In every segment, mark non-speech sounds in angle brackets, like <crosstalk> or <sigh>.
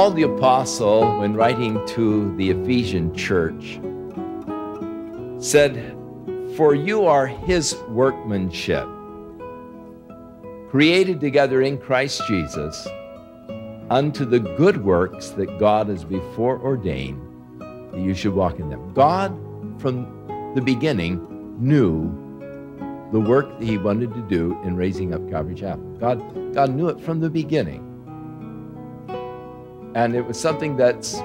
Paul the Apostle, when writing to the Ephesian church, said, For you are his workmanship, created together in Christ Jesus unto the good works that God has before ordained that you should walk in them. God, from the beginning, knew the work that he wanted to do in raising up Calvary Chapel. God, God knew it from the beginning. And it was something that's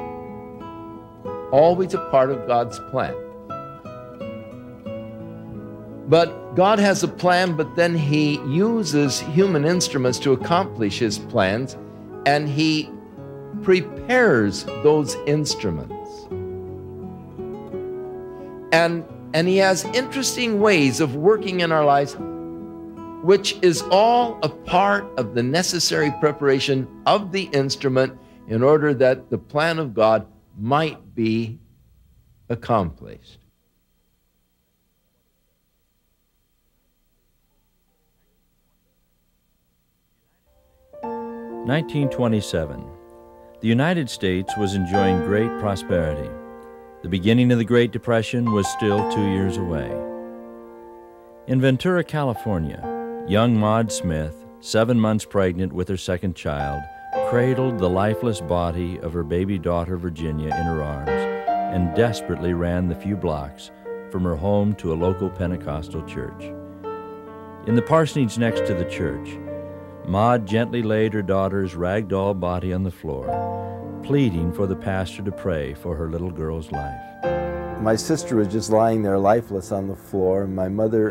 always a part of God's plan. But God has a plan, but then He uses human instruments to accomplish His plans, and He prepares those instruments. And, and He has interesting ways of working in our lives, which is all a part of the necessary preparation of the instrument in order that the plan of God might be accomplished. Nineteen twenty seven. The United States was enjoying great prosperity. The beginning of the Great Depression was still two years away. In Ventura, California, young Maud Smith, seven months pregnant with her second child, cradled the lifeless body of her baby daughter Virginia in her arms and desperately ran the few blocks from her home to a local Pentecostal church. In the parsonage next to the church, Maud gently laid her daughter's ragdoll body on the floor, pleading for the pastor to pray for her little girl's life. My sister was just lying there lifeless on the floor, and my mother,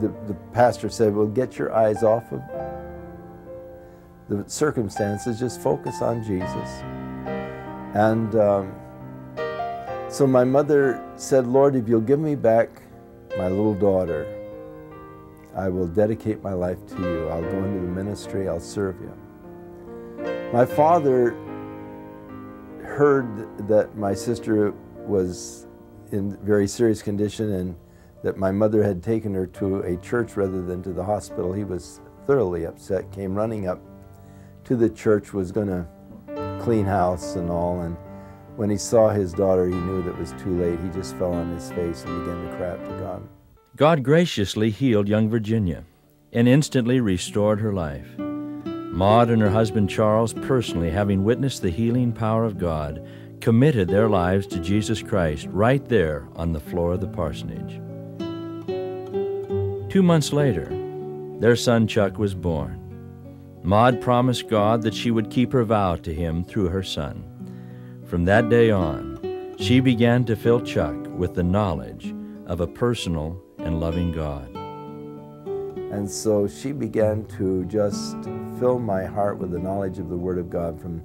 the, the pastor said, Well, get your eyes off of the circumstances, just focus on Jesus. And um, so my mother said, Lord, if you'll give me back my little daughter, I will dedicate my life to you. I'll go into the ministry, I'll serve you. My father heard that my sister was in very serious condition and that my mother had taken her to a church rather than to the hospital. He was thoroughly upset, came running up to the church was going to clean house and all. And when he saw his daughter, he knew that it was too late. He just fell on his face and began to cry out to God. God graciously healed young Virginia and instantly restored her life. Maud and her husband Charles, personally having witnessed the healing power of God, committed their lives to Jesus Christ right there on the floor of the parsonage. Two months later, their son Chuck was born. Maud promised God that she would keep her vow to him through her son. From that day on, she began to fill Chuck with the knowledge of a personal and loving God. And so she began to just fill my heart with the knowledge of the Word of God from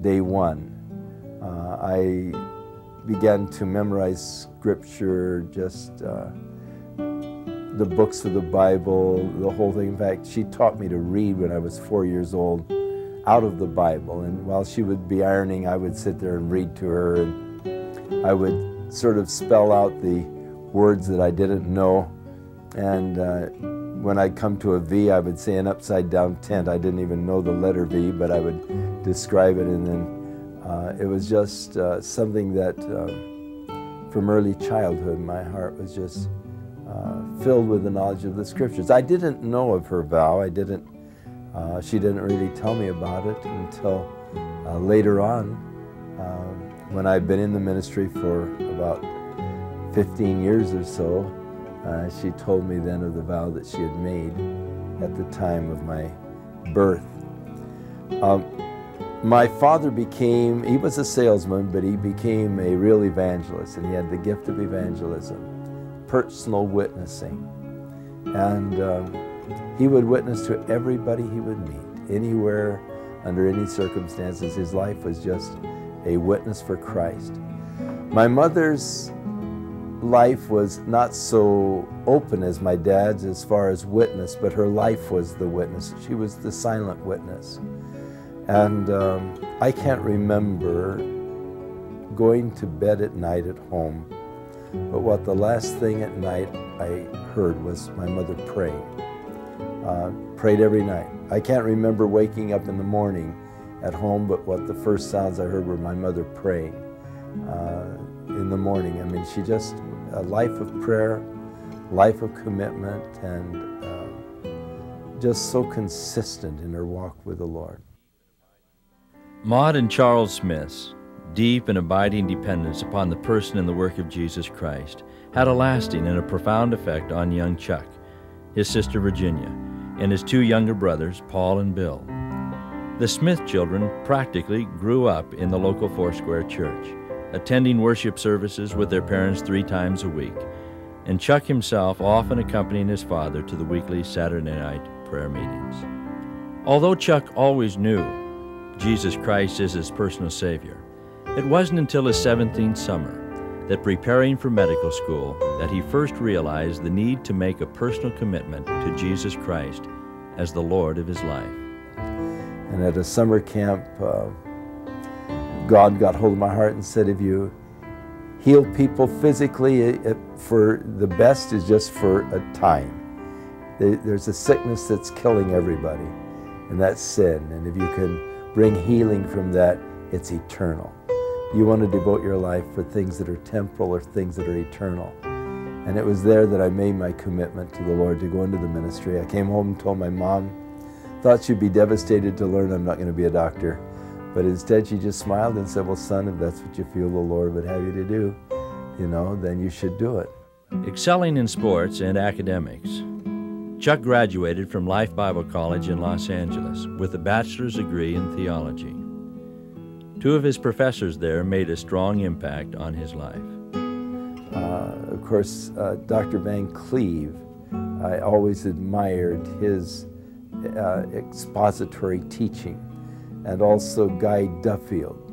day one. Uh, I began to memorize Scripture just. Uh, the books of the Bible, the whole thing. In fact, she taught me to read when I was four years old out of the Bible. And while she would be ironing, I would sit there and read to her. And I would sort of spell out the words that I didn't know. And uh, when I'd come to a V, I would say an upside down tent. I didn't even know the letter V, but I would describe it. And then uh, it was just uh, something that uh, from early childhood, my heart was just filled with the knowledge of the scriptures. I didn't know of her vow. I didn't. Uh, she didn't really tell me about it until uh, later on, um, when i had been in the ministry for about 15 years or so. Uh, she told me then of the vow that she had made at the time of my birth. Um, my father became, he was a salesman, but he became a real evangelist, and he had the gift of evangelism personal witnessing. And um, he would witness to everybody he would meet, anywhere, under any circumstances. His life was just a witness for Christ. My mother's life was not so open as my dad's as far as witness, but her life was the witness. She was the silent witness. And um, I can't remember going to bed at night at home but what the last thing at night I heard was my mother praying. Uh, prayed every night. I can't remember waking up in the morning at home, but what the first sounds I heard were my mother praying uh, in the morning. I mean, she just, a life of prayer, life of commitment, and uh, just so consistent in her walk with the Lord. Maud and Charles Smith deep and abiding dependence upon the person and the work of Jesus Christ had a lasting and a profound effect on young Chuck, his sister Virginia, and his two younger brothers, Paul and Bill. The Smith children practically grew up in the local Foursquare church, attending worship services with their parents three times a week, and Chuck himself often accompanying his father to the weekly Saturday night prayer meetings. Although Chuck always knew Jesus Christ is his personal Savior, it wasn't until his 17th summer that preparing for medical school that he first realized the need to make a personal commitment to Jesus Christ as the Lord of his life. And at a summer camp, uh, God got hold of my heart and said, if you heal people physically it, for the best is just for a time. there's a sickness that's killing everybody, and that's sin. And if you can bring healing from that, it's eternal. You want to devote your life for things that are temporal or things that are eternal. And it was there that I made my commitment to the Lord to go into the ministry. I came home and told my mom, thought she'd be devastated to learn I'm not going to be a doctor. But instead, she just smiled and said, Well, son, if that's what you feel the Lord would have you to do, you know, then you should do it. Excelling in sports and academics. Chuck graduated from Life Bible College in Los Angeles with a bachelor's degree in theology. Two of his professors there made a strong impact on his life. Uh, of course, uh, Dr. Van Cleve, I always admired his uh, expository teaching, and also Guy Duffield.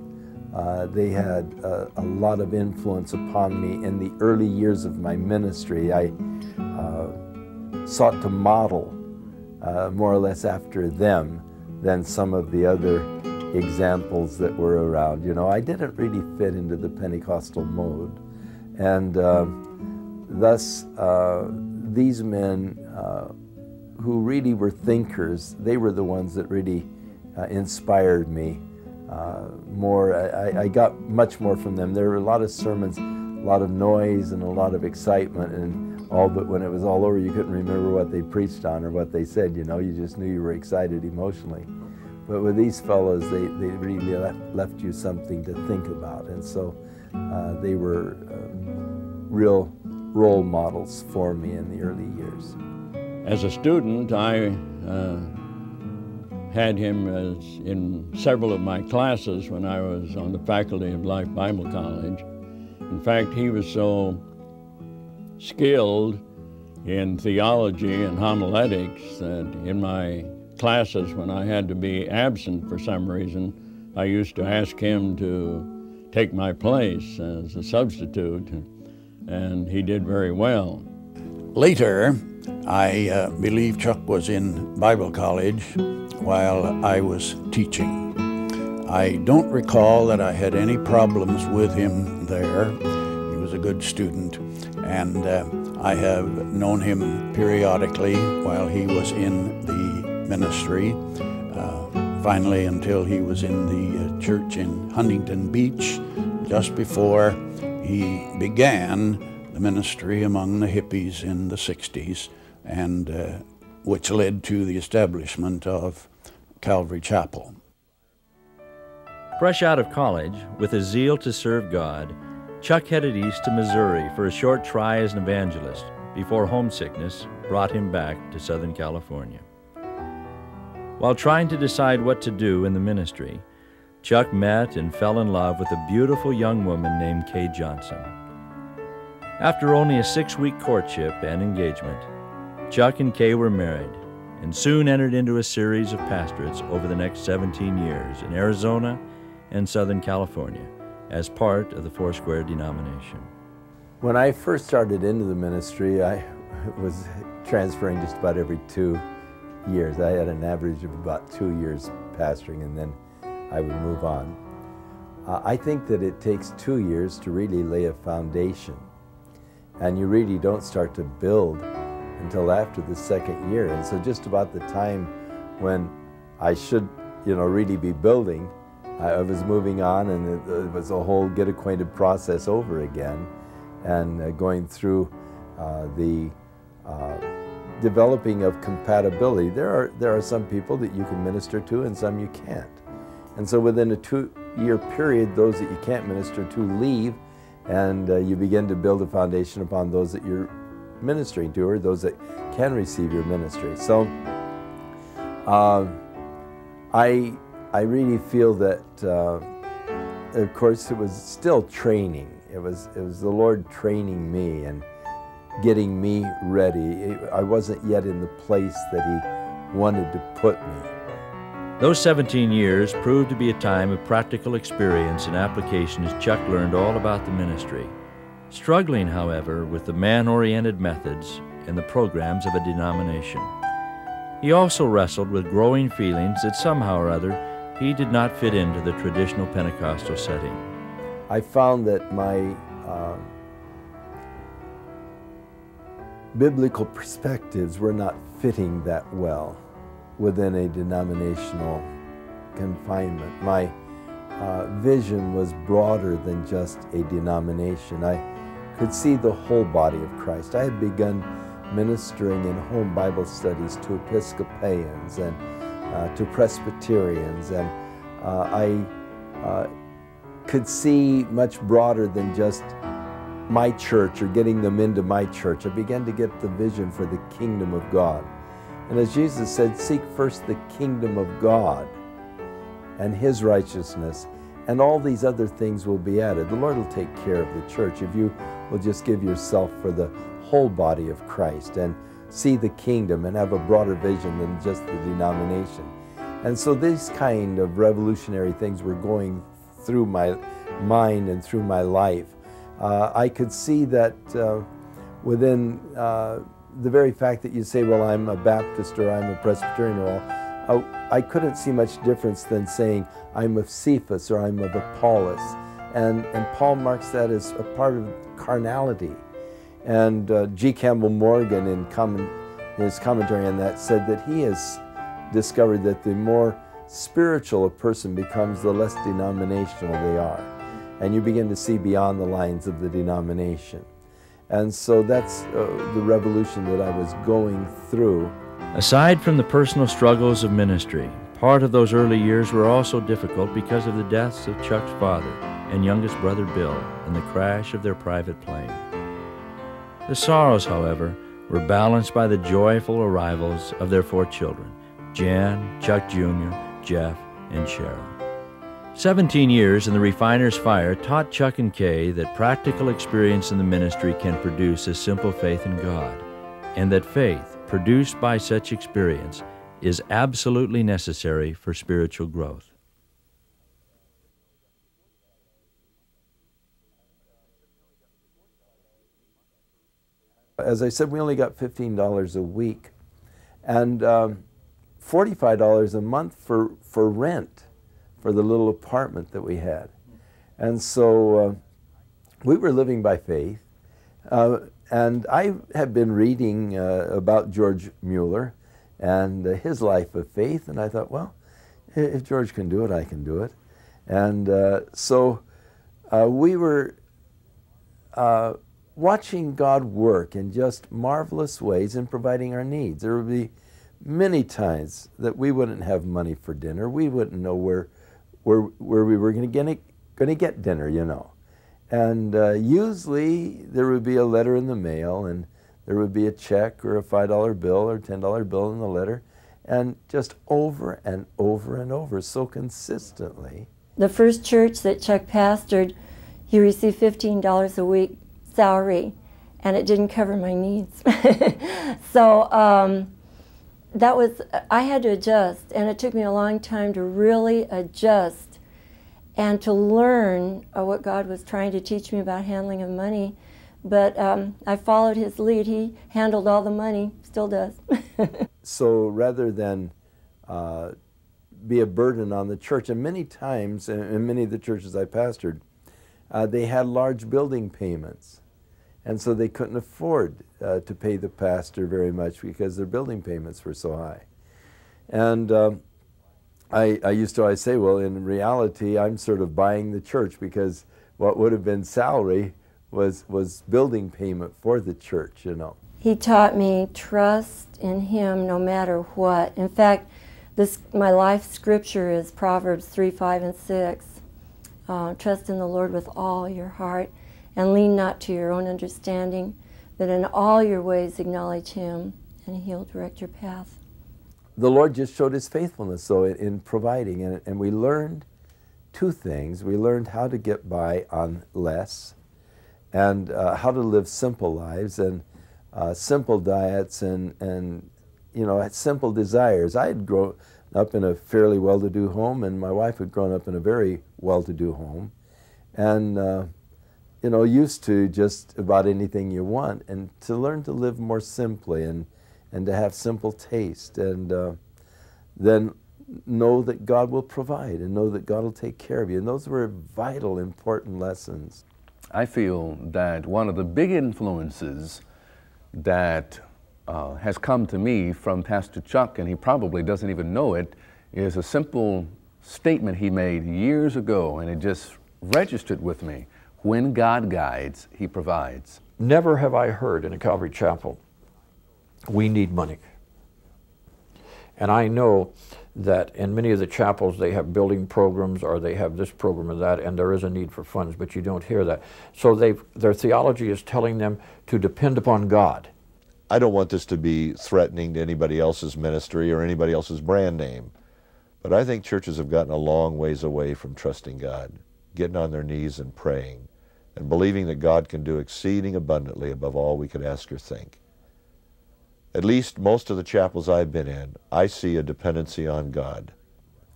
Uh, they had uh, a lot of influence upon me in the early years of my ministry. I uh, sought to model more or less after them than some of the other examples that were around. You know, I didn't really fit into the Pentecostal mode. And uh, thus, uh, these men uh, who really were thinkers, they were the ones that really uh, inspired me uh, more. I, I, got much more from them. There were a lot of sermons, a lot of noise, and a lot of excitement. And all but when it was all over, you couldn't remember what they preached on or what they said. You know, you just knew you were excited emotionally. But with these fellows, they, they really left, left you something to think about. And so uh, they were um, real role models for me in the early years. As a student, I uh, had him in several of my classes when I was on the faculty of Life Bible College. In fact, he was so skilled in theology and homiletics that in my classes when I had to be absent for some reason, I used to ask him to take my place as a substitute, and he did very well. Later, I uh, believe Chuck was in Bible college while I was teaching. I don't recall that I had any problems with him there. He was a good student, and uh, I have known him periodically while he was in the ministry, uh, finally until he was in the uh, church in Huntington Beach, just before he began the ministry among the hippies in the 60s, and uh, which led to the establishment of Calvary Chapel. Fresh out of college, with a zeal to serve God, Chuck headed east to Missouri for a short try as an evangelist before homesickness brought him back to Southern California. While trying to decide what to do in the ministry, Chuck met and fell in love with a beautiful young woman named Kay Johnson. After only a six week courtship and engagement, Chuck and Kay were married and soon entered into a series of pastorates over the next 17 years in Arizona and Southern California as part of the Foursquare denomination. When I first started into the ministry, I was transferring just about every two years. I had an average of about two years pastoring and then I would move on. Uh, I think that it takes two years to really lay a foundation. And you really don't start to build until after the second year. And so just about the time when I should, you know, really be building, I, was moving on and it, it, was a whole get acquainted process over again and uh, going through uh, the uh, developing of compatibility. There are, there are some people that you can minister to and some you can't. And so within a two-year period, those that you can't minister to leave, and uh, you begin to build a foundation upon those that you're ministering to or those that can receive your ministry. So uh, I, I really feel that, uh, of course, it was still training. It was, it was the Lord training me and getting me ready. I wasn't yet in the place that he wanted to put me. Those 17 years proved to be a time of practical experience and application as Chuck learned all about the ministry. Struggling, however, with the man oriented methods and the programs of a denomination. He also wrestled with growing feelings that somehow or other he did not fit into the traditional Pentecostal setting. I found that my uh, biblical perspectives were not fitting that well within a denominational confinement. My uh, vision was broader than just a denomination. I could see the whole body of Christ. I had begun ministering in home Bible studies to Episcopalians and uh, to Presbyterians, and uh, I uh, could see much broader than just my church or getting them into my church. I began to get the vision for the kingdom of God. And as Jesus said, seek first the kingdom of God and his righteousness, and all these other things will be added. The Lord will take care of the church if you will just give yourself for the whole body of Christ and see the kingdom and have a broader vision than just the denomination. And so these kind of revolutionary things were going through my mind and through my life. Uh, I could see that uh, within uh, the very fact that you say, well, I'm a Baptist or I'm a Presbyterian or all, I, uh, I couldn't see much difference than saying I'm of Cephas or I'm of Apollos. And, and Paul marks that as a part of carnality. And uh, G. Campbell Morgan, in his commentary on that, said that he has discovered that the more spiritual a person becomes, the less denominational they are and you begin to see beyond the lines of the denomination. And so that's uh, the revolution that I was going through. Aside from the personal struggles of ministry, part of those early years were also difficult because of the deaths of Chuck's father and youngest brother Bill in the crash of their private plane. The sorrows, however, were balanced by the joyful arrivals of their four children Jan, Chuck Jr., Jeff, and Cheryl. 17 years in the refiner's fire taught Chuck and Kay that practical experience in the ministry can produce a simple faith in God, and that faith produced by such experience is absolutely necessary for spiritual growth. As I said, we only got $15 a week and um, $45 a month for, for rent for the little apartment that we had. And so uh, we were living by faith. Uh, and I have been reading uh, about George Mueller and uh, his life of faith, and I thought, well, if George can do it, I can do it. And uh, so uh, we were watching God work in just marvelous ways in providing our needs. There would be many times that we wouldn't have money for dinner, we wouldn't know where where, where we were going to get dinner, you know. And uh, usually there would be a letter in the mail and there would be a check or a $5 bill or $10 bill in the letter and just over and over and over so consistently. The first church that Chuck pastored, he received $15 a week salary and it didn't cover my needs. <laughs> so um, that was I had to adjust, and it took me a long time to really adjust and to learn uh, what God was trying to teach me about handling of money. But um, I followed His lead. He handled all the money, still does. <laughs> so rather than uh, be a burden on the church, and many times, in many of the churches I pastored, uh, they had large building payments, and so they couldn't afford uh, to pay the pastor very much because their building payments were so high. And um, I, I, used to always say, well, in reality, I'm sort of buying the church because what would have been salary was, was building payment for the church, you know. He taught me trust in him no matter what. In fact, this, my life scripture is Proverbs 3, 5, and 6. Uh, trust in the Lord with all your heart and lean not to your own understanding that in all your ways acknowledge him and he'll direct your path. The Lord just showed his faithfulness, though, in, providing, and, and we learned two things. We learned how to get by on less and uh, how to live simple lives and uh, simple diets and, and, you know, simple desires. I had grown up in a fairly well-to-do home, and my wife had grown up in a very well-to-do home. And... Uh, you know, used to just about anything you want, and to learn to live more simply and and to have simple taste, and uh, then know that God will provide, and know that God will take care of you. And those were vital, important lessons. I feel that one of the big influences that uh, has come to me from Pastor Chuck, and he probably doesn't even know it, is a simple statement he made years ago, and it just registered with me. When God guides, He provides. Never have I heard in a Calvary chapel, we need money. And I know that in many of the chapels they have building programs or they have this program or that, and there is a need for funds, but you don't hear that. So their theology is telling them to depend upon God. I don't want this to be threatening to anybody else's ministry or anybody else's brand name, but I think churches have gotten a long ways away from trusting God, getting on their knees and praying and believing that God can do exceeding abundantly above all we could ask or think. At least most of the chapels I've been in, I see a dependency on God.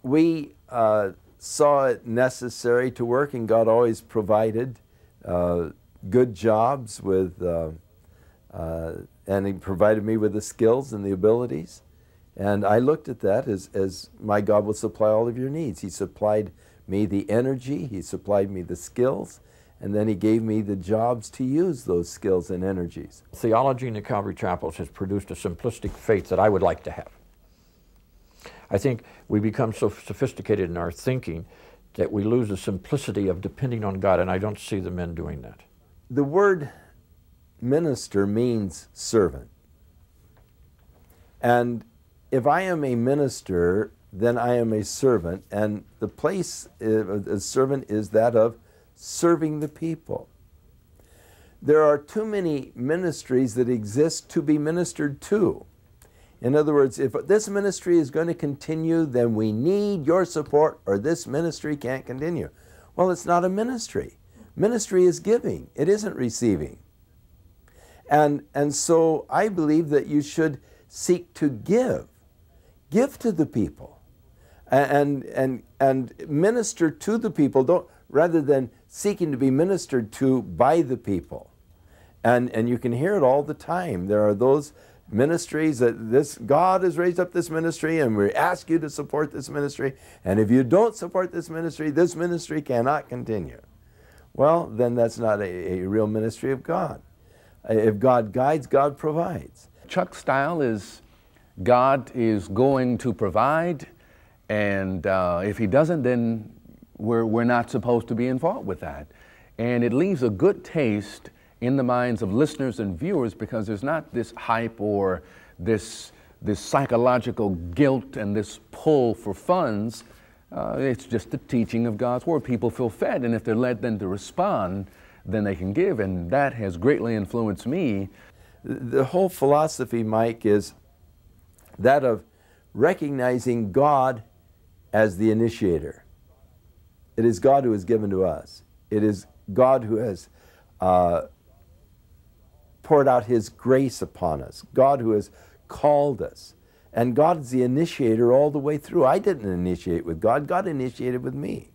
We uh, saw it necessary to work, and God always provided uh, good jobs with, uh, uh and He provided me with the skills and the abilities. And I looked at that as, as my God will supply all of your needs. He supplied me the energy, He supplied me the skills, and then he gave me the jobs to use those skills and energies. Theology in the Calvary Chapels has produced a simplistic faith that I would like to have. I think we become so sophisticated in our thinking that we lose the simplicity of depending on God, and I don't see the men doing that. The word minister means servant. And if I am a minister, then I am a servant, and the place uh, a servant is that of serving the people. There are too many ministries that exist to be ministered to. In other words, if this ministry is going to continue, then we need your support or this ministry can't continue. Well, it's not a ministry. Ministry is giving, it isn't receiving. And, and so I believe that you should seek to give, give to the people and, and, and minister to the people, don't, rather than seeking to be ministered to by the people. And, and you can hear it all the time. There are those ministries that this God has raised up this ministry and we ask you to support this ministry. And if you don't support this ministry, this ministry cannot continue. Well, then that's not a, a real ministry of God. If God guides, God provides. Chuck's style is God is going to provide, and uh, if he doesn't, then we're, we're not supposed to be involved with that. And it leaves a good taste in the minds of listeners and viewers because there's not this hype or this, this psychological guilt and this pull for funds. Uh, it's just the teaching of God's Word. People feel fed, and if they're led then to respond, then they can give. And that has greatly influenced me. The whole philosophy, Mike, is that of recognizing God as the initiator. It is God who has given to us. It is God who has uh, poured out His grace upon us. God who has called us. And God is the initiator all the way through. I didn't initiate with God, God initiated with me.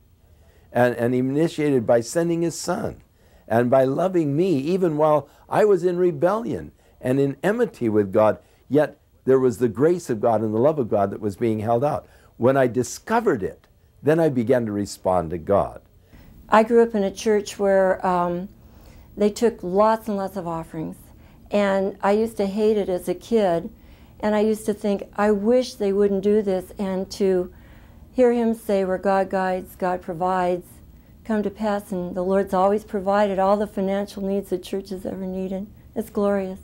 And, and He initiated by sending His Son and by loving me, even while I was in rebellion and in enmity with God. Yet there was the grace of God and the love of God that was being held out. When I discovered it, then I began to respond to God. I grew up in a church where um, they took lots and lots of offerings. And I used to hate it as a kid. And I used to think, I wish they wouldn't do this. And to hear him say, where God guides, God provides, come to pass. And the Lord's always provided all the financial needs the church has ever needed. It's glorious.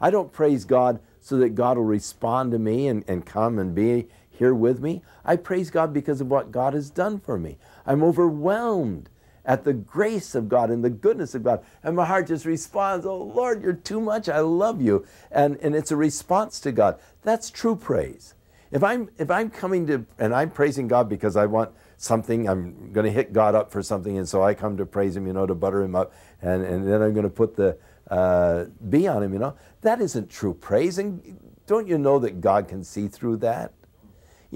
I don't praise God so that God will respond to me and, and come and be here with me. I praise God because of what God has done for me. I'm overwhelmed at the grace of God and the goodness of God. And my heart just responds, Oh Lord, you're too much. I love you. And, and it's a response to God. That's true praise. If I'm, if I'm coming to, and I'm praising God because I want something, I'm going to hit God up for something, and so I come to praise Him, you know, to butter Him up, and, and then I'm going to put the uh, bee on Him, you know, that isn't true praise. And don't you know that God can see through that?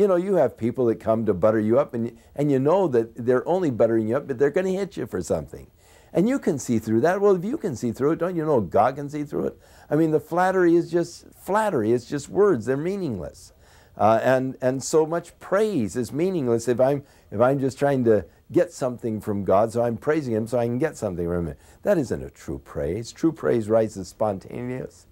you know, you have people that come to butter you up, and, and you know that they're only buttering you up, but they're going to hit you for something. And you can see through that. Well, if you can see through it, don't you know God can see through it? I mean, the flattery is just flattery, it's just words, they're meaningless. Uh, and, and so much praise is meaningless if I'm, if I'm just trying to get something from God, so I'm praising Him so I can get something from Him. That isn't a true praise. True praise rises spontaneous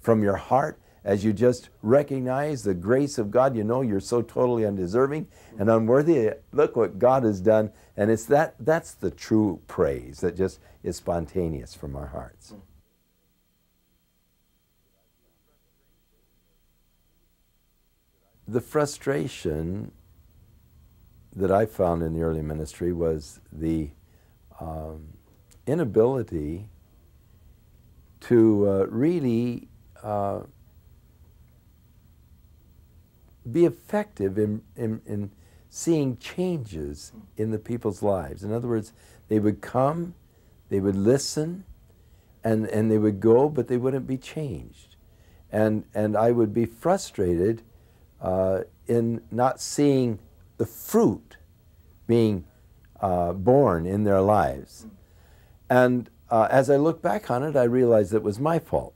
from your heart as you just recognize the grace of God. You know you're so totally undeserving and unworthy. Look what God has done. And it's that that's the true praise that just is spontaneous from our hearts. The frustration that I found in the early ministry was the um, inability to uh, really uh, be effective in, in, in seeing changes in the people's lives. In other words, they would come, they would listen, and, and they would go, but they wouldn't be changed. And, and I would be frustrated uh, in not seeing the fruit being uh, born in their lives. And uh, as I look back on it, I realized it was my fault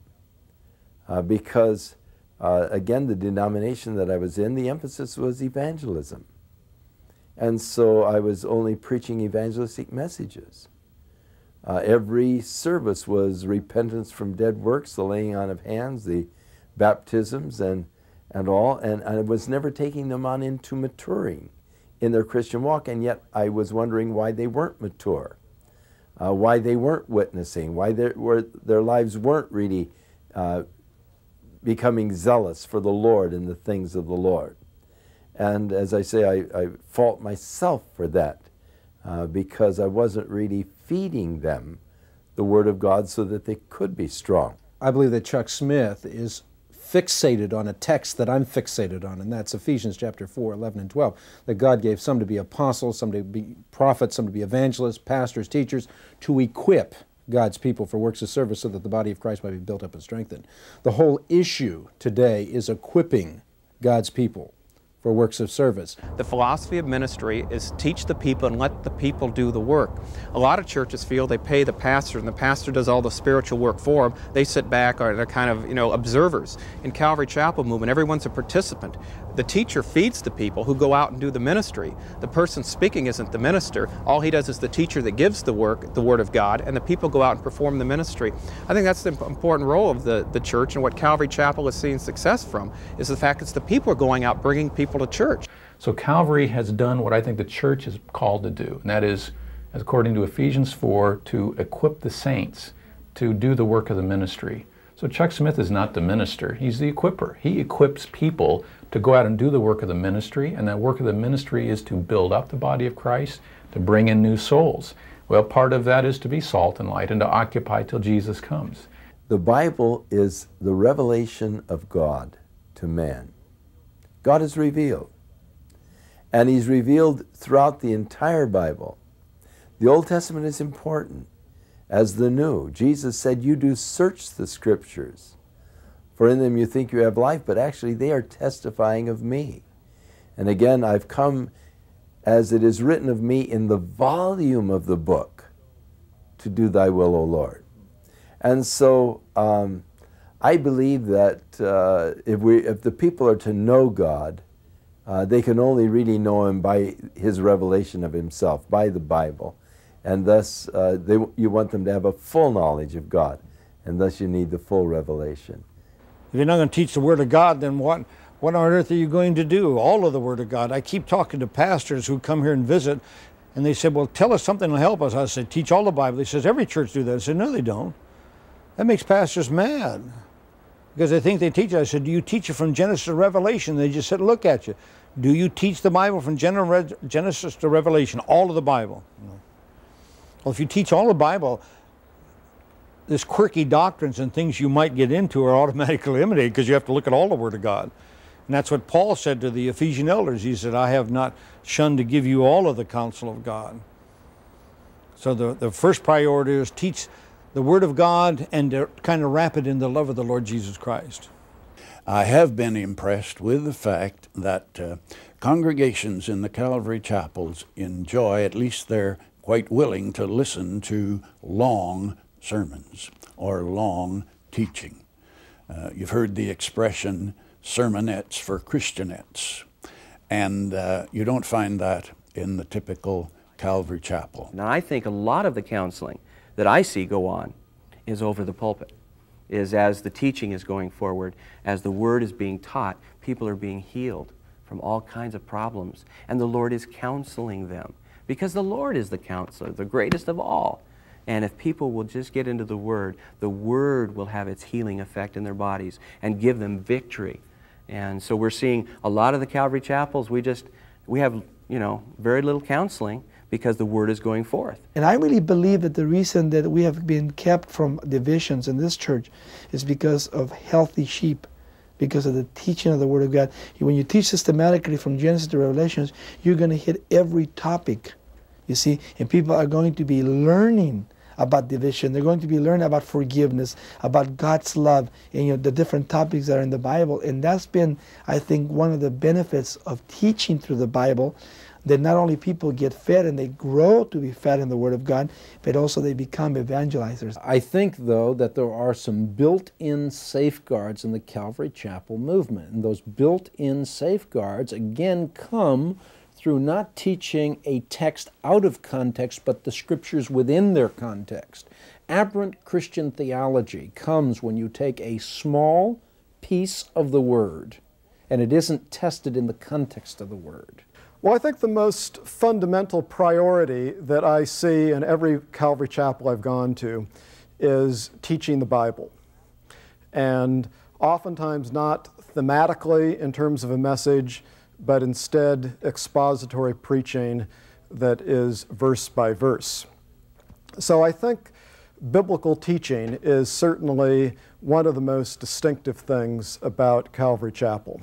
uh, because uh, again, the denomination that I was in, the emphasis was evangelism. And so I was only preaching evangelistic messages. Uh, every service was repentance from dead works, the laying on of hands, the baptisms, and, and all. And, and I was never taking them on into maturing in their Christian walk. And yet I was wondering why they weren't mature, uh, why they weren't witnessing, why their, were, their lives weren't really uh, becoming zealous for the Lord and the things of the Lord. And as I say, I, I fault myself for that uh, because I wasn't really feeding them the Word of God so that they could be strong. I believe that Chuck Smith is fixated on a text that I'm fixated on, and that's Ephesians chapter 4, 11 and 12, that God gave some to be apostles, some to be prophets, some to be evangelists, pastors, teachers, to equip God's people for works of service so that the body of Christ might be built up and strengthened. The whole issue today is equipping God's people for works of service. The philosophy of ministry is teach the people and let the people do the work. A lot of churches feel they pay the pastor and the pastor does all the spiritual work for them. They sit back or they're kind of, you know, observers. In Calvary Chapel movement, everyone's a participant. The teacher feeds the people who go out and do the ministry. The person speaking isn't the minister. All he does is the teacher that gives the work, the Word of God, and the people go out and perform the ministry. I think that's the important role of the, the church and what Calvary Chapel is seeing success from is the fact that the people are going out bringing people to church. So Calvary has done what I think the church is called to do, and that is, according to Ephesians 4, to equip the saints to do the work of the ministry. So Chuck Smith is not the minister, he's the equiper. He equips people to go out and do the work of the ministry, and that work of the ministry is to build up the body of Christ, to bring in new souls. Well, part of that is to be salt and light and to occupy till Jesus comes. The Bible is the revelation of God to man. God is revealed, and He's revealed throughout the entire Bible. The Old Testament is important as the new. Jesus said, You do search the scriptures for in them you think you have life, but actually they are testifying of me. And again, I've come as it is written of me in the volume of the book to do thy will, O Lord. And so um, I believe that uh, if, we, if the people are to know God, uh, they can only really know him by his revelation of himself, by the Bible. And thus, uh, they, you want them to have a full knowledge of God. And thus, you need the full revelation. If you're not going to teach the Word of God, then what, what on earth are you going to do? All of the Word of God. I keep talking to pastors who come here and visit, and they said, well, tell us something to help us. I said, teach all the Bible. They says, every church do that. I said, no, they don't. That makes pastors mad because they think they teach it. I said, do you teach it from Genesis to Revelation? They just said, look at you. Do you teach the Bible from Genesis to Revelation, all of the Bible? Well, if you teach all the Bible, this quirky doctrines and things you might get into are automatically eliminated because you have to look at all the Word of God. And that's what Paul said to the Ephesian elders. He said, I have not shunned to give you all of the counsel of God. So the, the first priority is teach the Word of God and to kind of wrap it in the love of the Lord Jesus Christ. I have been impressed with the fact that uh, congregations in the Calvary chapels enjoy, at least they're quite willing to listen to long sermons or long teaching. Uh, you've heard the expression sermonettes for Christianettes, and uh, you don't find that in the typical Calvary Chapel. Now, I think a lot of the counseling that I see go on is over the pulpit, is as the teaching is going forward, as the word is being taught, people are being healed from all kinds of problems, and the Lord is counseling them because the Lord is the counselor, the greatest of all. And if people will just get into the Word, the Word will have its healing effect in their bodies and give them victory. And so we're seeing a lot of the Calvary chapels, we just, we have, you know, very little counseling because the word is going forth. And I really believe that the reason that we have been kept from divisions in this church is because of healthy sheep, because of the teaching of the word of God. When you teach systematically from Genesis to Revelations, you're going to hit every topic, you see, and people are going to be learning about division. They're going to be learning about forgiveness, about God's love, and you know, the different topics that are in the Bible. And that's been, I think, one of the benefits of teaching through the Bible. That not only people get fed and they grow to be fed in the Word of God, but also they become evangelizers. I think, though, that there are some built in safeguards in the Calvary Chapel movement. And those built in safeguards, again, come through not teaching a text out of context, but the scriptures within their context. Aberrant Christian theology comes when you take a small piece of the word and it isn't tested in the context of the word. Well, I think the most fundamental priority that I see in every Calvary chapel I've gone to is teaching the Bible. And oftentimes not thematically in terms of a message, but instead expository preaching that is verse by verse. So I think biblical teaching is certainly one of the most distinctive things about Calvary Chapel.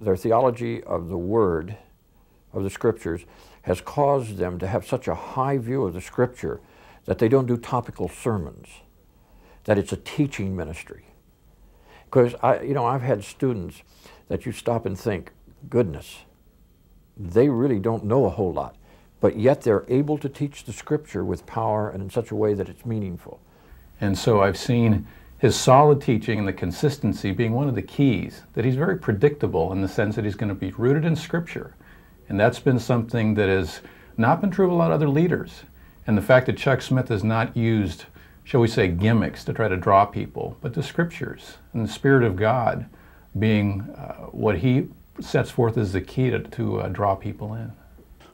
Their theology of the Word, of the Scriptures, has caused them to have such a high view of the Scripture that they don't do topical sermons, that it's a teaching ministry. Because, I, you know, I've had students that you stop and think, goodness, they really don't know a whole lot, but yet they're able to teach the scripture with power and in such a way that it's meaningful. And so I've seen his solid teaching and the consistency being one of the keys, that he's very predictable in the sense that he's going to be rooted in scripture. And that's been something that has not been true of a lot of other leaders. And the fact that Chuck Smith has not used, shall we say, gimmicks to try to draw people, but the scriptures and the Spirit of God being uh, what he sets forth as the key to, to uh, draw people in.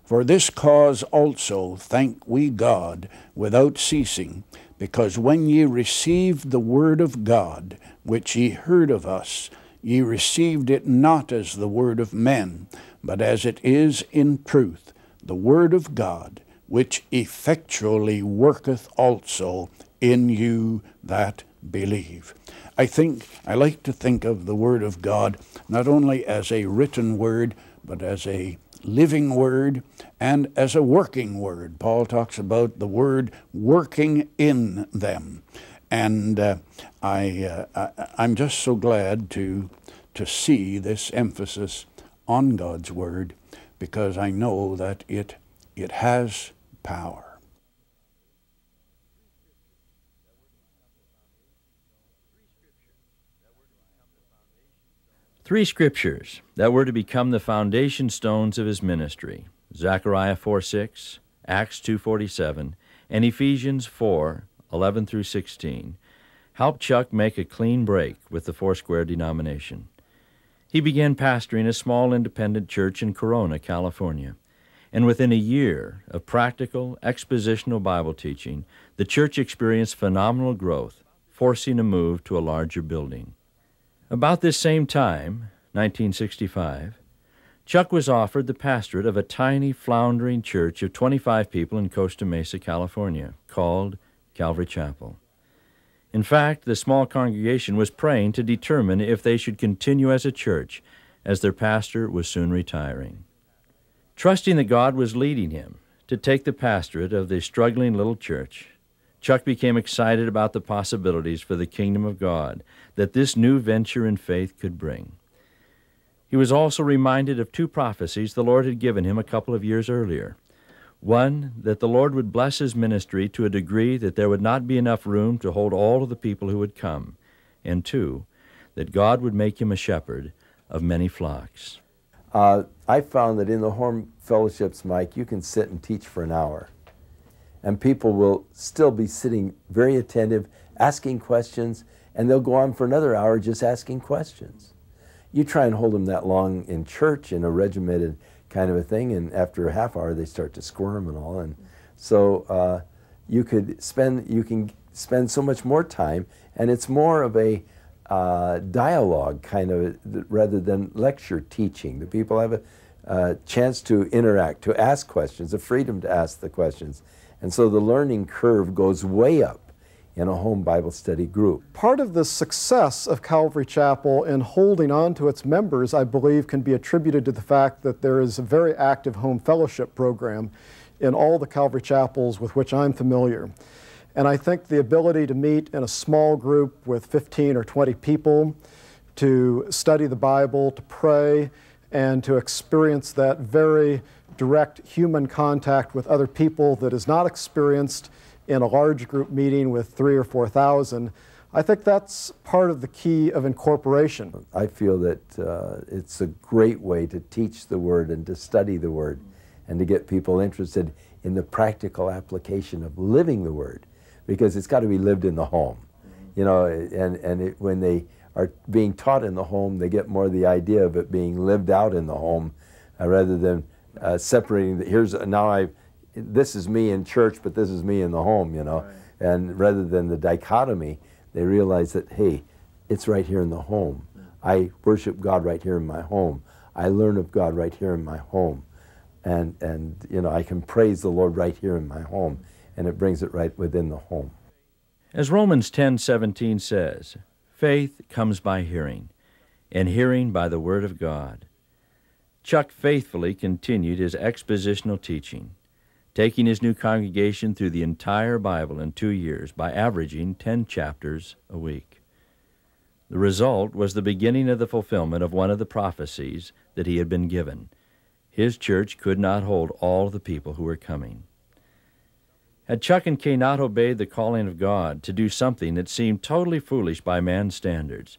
For this cause also thank we God without ceasing, because when ye received the word of God, which ye heard of us, ye received it not as the word of men, but as it is in truth, the word of God, which effectually worketh also in you that believe. I think I like to think of the Word of God not only as a written word, but as a living word and as a working word. Paul talks about the word working in them. And uh, I, uh, I, am just so glad to, to see this emphasis on God's word because I know that it, it has power. Three scriptures that were to become the foundation stones of his ministry Zechariah 4 6, Acts 2.47, and Ephesians 4 11 through 16 helped Chuck make a clean break with the Four Square denomination. He began pastoring a small independent church in Corona, California. And within a year of practical, expositional Bible teaching, the church experienced phenomenal growth, forcing a move to a larger building. About this same time, 1965, Chuck was offered the pastorate of a tiny, floundering church of 25 people in Costa Mesa, California, called Calvary Chapel. In fact, the small congregation was praying to determine if they should continue as a church, as their pastor was soon retiring. Trusting that God was leading him to take the pastorate of the struggling little church, Chuck became excited about the possibilities for the kingdom of God that this new venture in faith could bring. He was also reminded of two prophecies the Lord had given him a couple of years earlier. One, that the Lord would bless his ministry to a degree that there would not be enough room to hold all of the people who would come. And two, that God would make him a shepherd of many flocks. Uh, I found that in the home fellowships, Mike, you can sit and teach for an hour. And people will still be sitting very attentive, asking questions, and they'll go on for another hour just asking questions. You try and hold them that long in church in a regimented kind of a thing, and after a half hour they start to squirm and all. And so uh, you could spend you can spend so much more time, and it's more of a uh, dialogue kind of rather than lecture teaching. The people have a chance to interact, to ask questions, the freedom to ask the questions. And so the learning curve goes way up in a home Bible study group. Part of the success of Calvary Chapel in holding on to its members, I believe, can be attributed to the fact that there is a very active home fellowship program in all the Calvary Chapels with which I'm familiar. And I think the ability to meet in a small group with 15 or 20 people, to study the Bible, to pray, and to experience that very direct human contact with other people that is not experienced in a large group meeting with three or 4,000. I think that's part of the key of incorporation. I feel that uh, it's a great way to teach the Word and to study the Word and to get people interested in the practical application of living the Word because it's got to be lived in the home. You know, and, and it, when they are being taught in the home, they get more the idea of it being lived out in the home uh, rather than uh, separating. The, here's now I've this is me in church, but this is me in the home, you know. Right. And rather than the dichotomy, they realize that, hey, it's right here in the home. I worship God right here in my home. I learn of God right here in my home. And, and, you know, I can praise the Lord right here in my home. And it brings it right within the home. As Romans 10 17 says, faith comes by hearing, and hearing by the Word of God. Chuck faithfully continued his expositional teaching taking his new congregation through the entire Bible in two years by averaging 10 chapters a week. The result was the beginning of the fulfillment of one of the prophecies that he had been given. His church could not hold all the people who were coming. Had Chuck and Kay not obeyed the calling of God to do something that seemed totally foolish by man's standards,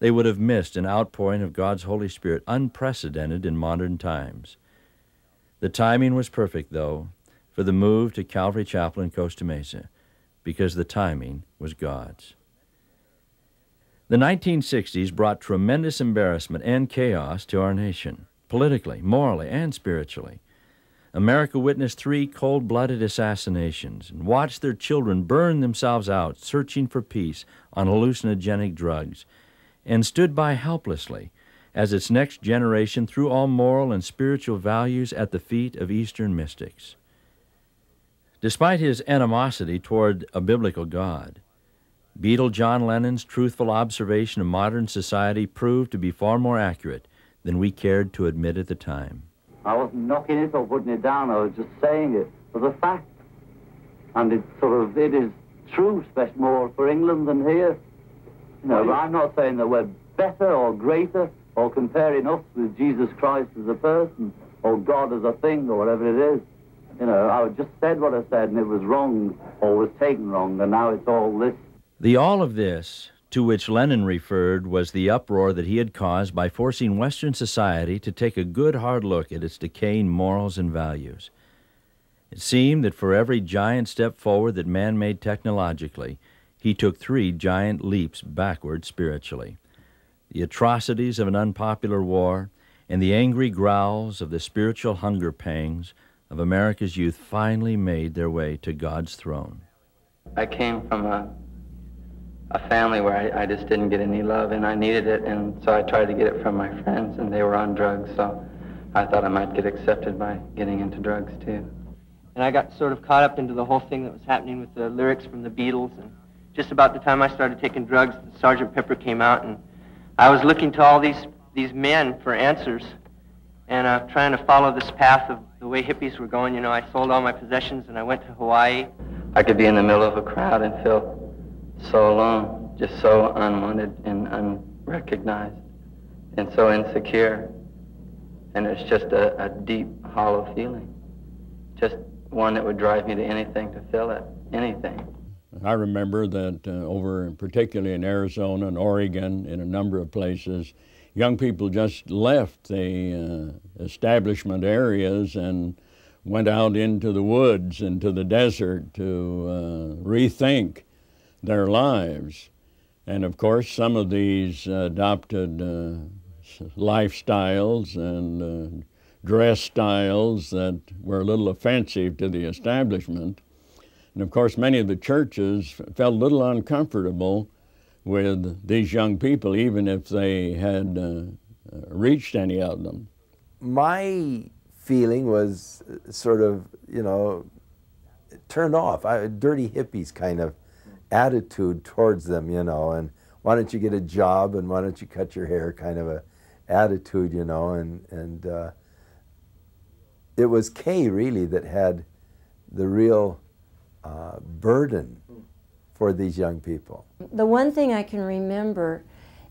they would have missed an outpouring of God's Holy Spirit unprecedented in modern times. The timing was perfect, though, for the move to Calvary Chapel in Costa Mesa because the timing was God's. The 1960s brought tremendous embarrassment and chaos to our nation, politically, morally, and spiritually. America witnessed three cold blooded assassinations and watched their children burn themselves out searching for peace on hallucinogenic drugs, and stood by helplessly as its next generation threw all moral and spiritual values at the feet of Eastern mystics. Despite his animosity toward a biblical God, Beatle John Lennon's truthful observation of modern society proved to be far more accurate than we cared to admit at the time. I wasn't knocking it or putting it down, I was just saying it was a fact. And it sort of, it is true, especially more for England than here. You know, I'm not saying that we're better or greater or comparing us with Jesus Christ as a person or God as a thing or whatever it is. You know, I just said what I said and it was wrong or was taken wrong, and now it's all this. The all of this to which Lenin referred was the uproar that he had caused by forcing Western society to take a good hard look at its decaying morals and values. It seemed that for every giant step forward that man made technologically, he took three giant leaps backward spiritually. The atrocities of an unpopular war and the angry growls of the spiritual hunger pangs of America's youth finally made their way to God's throne. I came from a, a family where I, I just didn't get any love and I needed it, and so I tried to get it from my friends, and they were on drugs, so I thought I might get accepted by getting into drugs too. And I got sort of caught up into the whole thing that was happening with the lyrics from the Beatles. And just about the time I started taking drugs, Sergeant Pepper came out, and I was looking to all these these men for answers and uh, trying to follow this path of the way hippies were going, you know, I sold all my possessions and I went to Hawaii. I could be in the middle of a crowd and feel so alone, just so unwanted and unrecognized and so insecure. And it's just a, a deep, hollow feeling, just one that would drive me to anything to fill it, anything. I remember that uh, over, particularly in Arizona and Oregon, in a number of places, young people just left the uh, establishment areas and went out into the woods, into the desert to uh, rethink their lives. And of course, some of these adopted uh, lifestyles and uh, dress styles that were a little offensive to the establishment. And of course, many of the churches felt a little uncomfortable with these young people, even if they had uh, reached any of them? My feeling was uh, sort of, you know, turned off, I, dirty hippies kind of attitude towards them, you know, and why don't you get a job and why don't you cut your hair kind of a attitude, you know, and, and uh, it was Kay really that had the real uh, burden for these young people. The one thing I can remember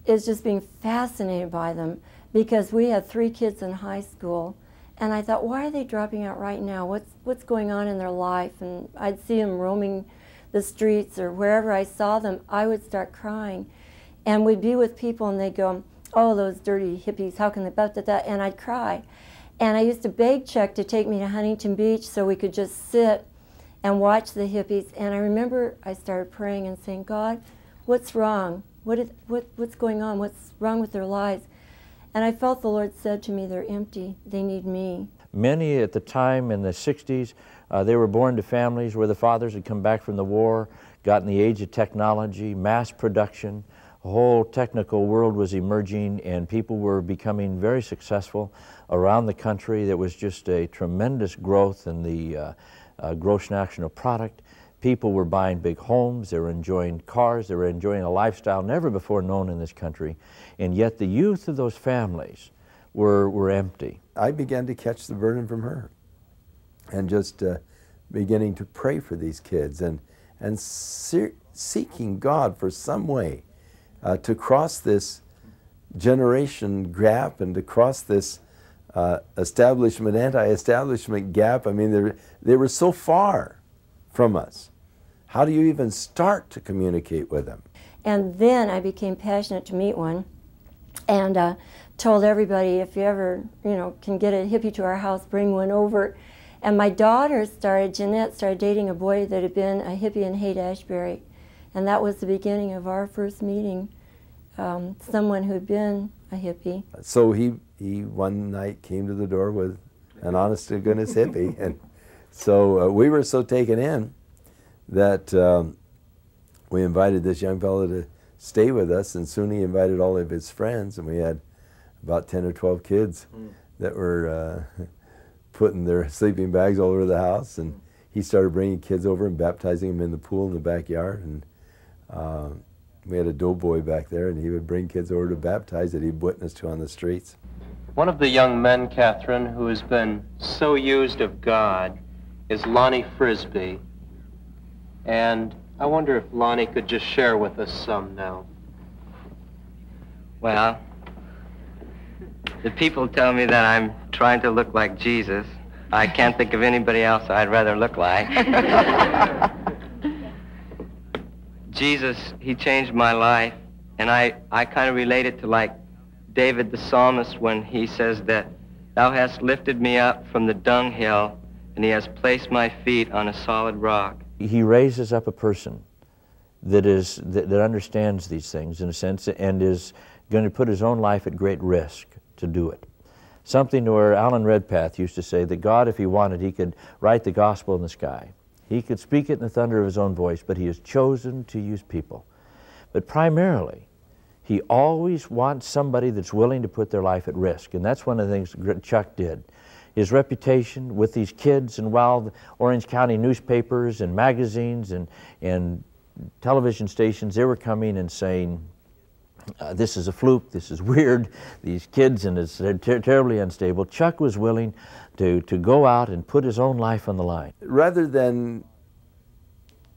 is just being fascinated by them because we had three kids in high school and I thought, why are they dropping out right now? What's, what's going on in their life? And I'd see them roaming the streets or wherever I saw them, I would start crying. And we'd be with people and they'd go, oh, those dirty hippies, how can they, da, that?" and I'd cry. And I used to beg Chuck to take me to Huntington Beach so we could just sit and watch the hippies. And I remember I started praying and saying, God, what's wrong? What is, what, what's going on? What's wrong with their lives? And I felt the Lord said to me, they're empty. They need me. Many at the time in the 60s, uh, they were born to families where the fathers had come back from the war, gotten the age of technology, mass production. A whole technical world was emerging and people were becoming very successful around the country. There was just a tremendous growth in the uh, uh, gross national product. People were buying big homes, they were enjoying cars, they were enjoying a lifestyle never before known in this country, and yet the youth of those families were, were empty. I began to catch the burden from her and just uh, beginning to pray for these kids and, and se seeking God for some way uh, to cross this generation gap and to cross this uh, establishment, anti establishment gap. I mean, they were so far from us. How do you even start to communicate with them? And then I became passionate to meet one and uh, told everybody if you ever, you know, can get a hippie to our house, bring one over. And my daughter started, Jeanette started dating a boy that had been a hippie in Haight-Ashbury. And that was the beginning of our first meeting, um, someone who'd been a hippie. So he, he one night came to the door with an honest-to-goodness hippie. <laughs> And so uh, we were so taken in that um, we invited this young fellow to stay with us, and soon he invited all of his friends, and we had about 10 or 12 kids mm. that were uh, putting their sleeping bags all over the house, and he started bringing kids over and baptizing them in the pool in the backyard, and uh, we had a doughboy back there, and he would bring kids over to baptize that he'd witnessed to on the streets. One of the young men, Catherine, who has been so used of God is Lonnie Frisbee. And I wonder if Lonnie could just share with us some now. Well, the people tell me that I'm trying to look like Jesus. I can't think of anybody else I'd rather look like. <laughs> Jesus, he changed my life, and I, I kind of relate it to like David the psalmist when he says that thou hast lifted me up from the dunghill, and he has placed my feet on a solid rock he raises up a person that is that, that, understands these things in a sense and is going to put his own life at great risk to do it. Something where Alan Redpath used to say that God, if he wanted, he could write the gospel in the sky. He could speak it in the thunder of his own voice, but he has chosen to use people. But primarily, he always wants somebody that's willing to put their life at risk. And that's one of the things Chuck did his reputation with these kids and while Orange County newspapers and magazines and, and television stations, they were coming and saying, uh, this is a fluke, this is <laughs> weird, these kids, and it's ter terribly unstable. Chuck was willing to, to go out and put his own life on the line. Rather than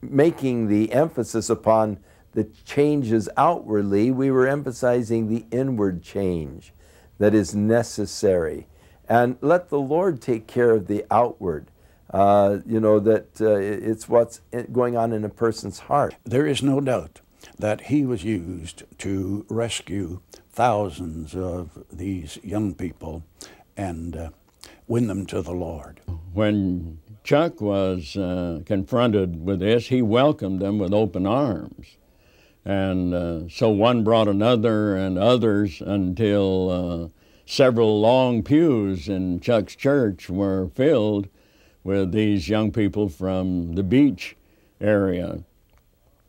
making the emphasis upon the changes outwardly, we were emphasizing the inward change that is necessary and let the Lord take care of the outward. Uh, you know, that uh, it's what's going on in a person's heart. There is no doubt that he was used to rescue thousands of these young people and uh, win them to the Lord. When Chuck was uh, confronted with this, he welcomed them with open arms. And uh, so one brought another and others until uh, several long pews in Chuck's church were filled with these young people from the beach area.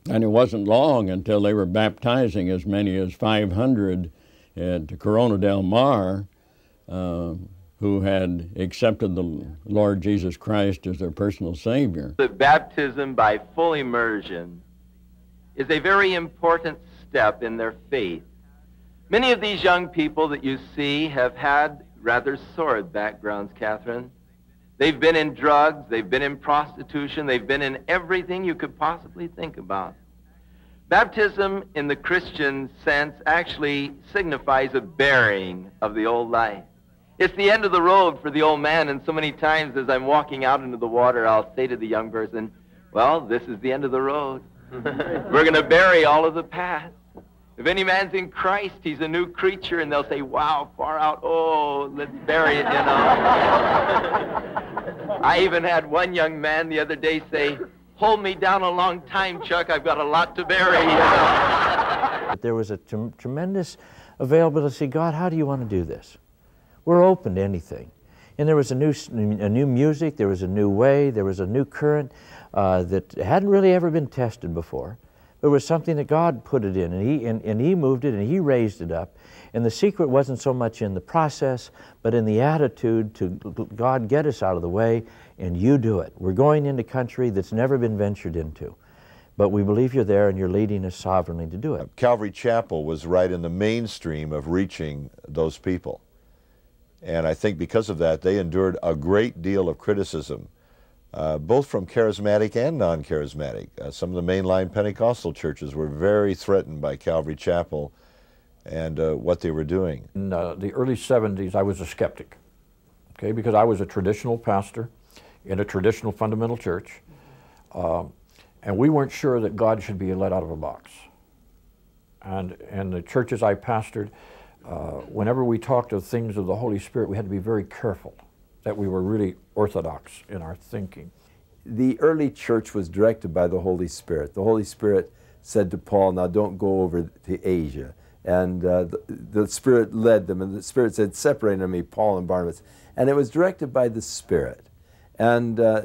And it wasn't long until they were baptizing as many as 500 at Corona del Mar uh, who had accepted the Lord Jesus Christ as their personal Savior. The baptism by full immersion is a very important step in their faith Many of these young people that you see have had rather sordid backgrounds, Catherine. They've been in drugs, they've been in prostitution, they've been in everything you could possibly think about. Baptism in the Christian sense actually signifies a burying of the old life. It's the end of the road for the old man, and so many times as I'm walking out into the water, I'll say to the young person, Well, this is the end of the road. <laughs> We're going to bury all of the past. If any man's in Christ, he's a new creature, and they'll say, wow, far out, oh, let's bury it, you know. <laughs> I even had one young man the other day say, hold me down a long time, Chuck, I've got a lot to bury, you know. There was a tremendous availability, God, how do you want to do this? We're open to anything. And there was a new, a new music, there was a new way, there was a new current uh, that hadn't really ever been tested before. It was something that God put it in, and he, and, and he moved it and He raised it up. And the secret wasn't so much in the process, but in the attitude to God, get us out of the way, and you do it. We're going into country that's never been ventured into. But we believe you're there and you're leading us sovereignly to do it. Uh, Calvary Chapel was right in the mainstream of reaching those people. And I think because of that, they endured a great deal of criticism uh, both from charismatic and non charismatic. Uh, some of the mainline Pentecostal churches were very threatened by Calvary Chapel and uh, what they were doing. In uh, the early 70s, I was a skeptic, okay, because I was a traditional pastor in a traditional fundamental church, um, and we weren't sure that God should be let out of a box. And, and the churches I pastored, uh, whenever we talked of things of the Holy Spirit, we had to be very careful that we were really orthodox in our thinking. The early church was directed by the Holy Spirit. The Holy Spirit said to Paul, Now don't go over to Asia. And uh, the, the, Spirit led them, and the Spirit said, Separate unto me Paul and Barnabas. And it was directed by the Spirit. And uh,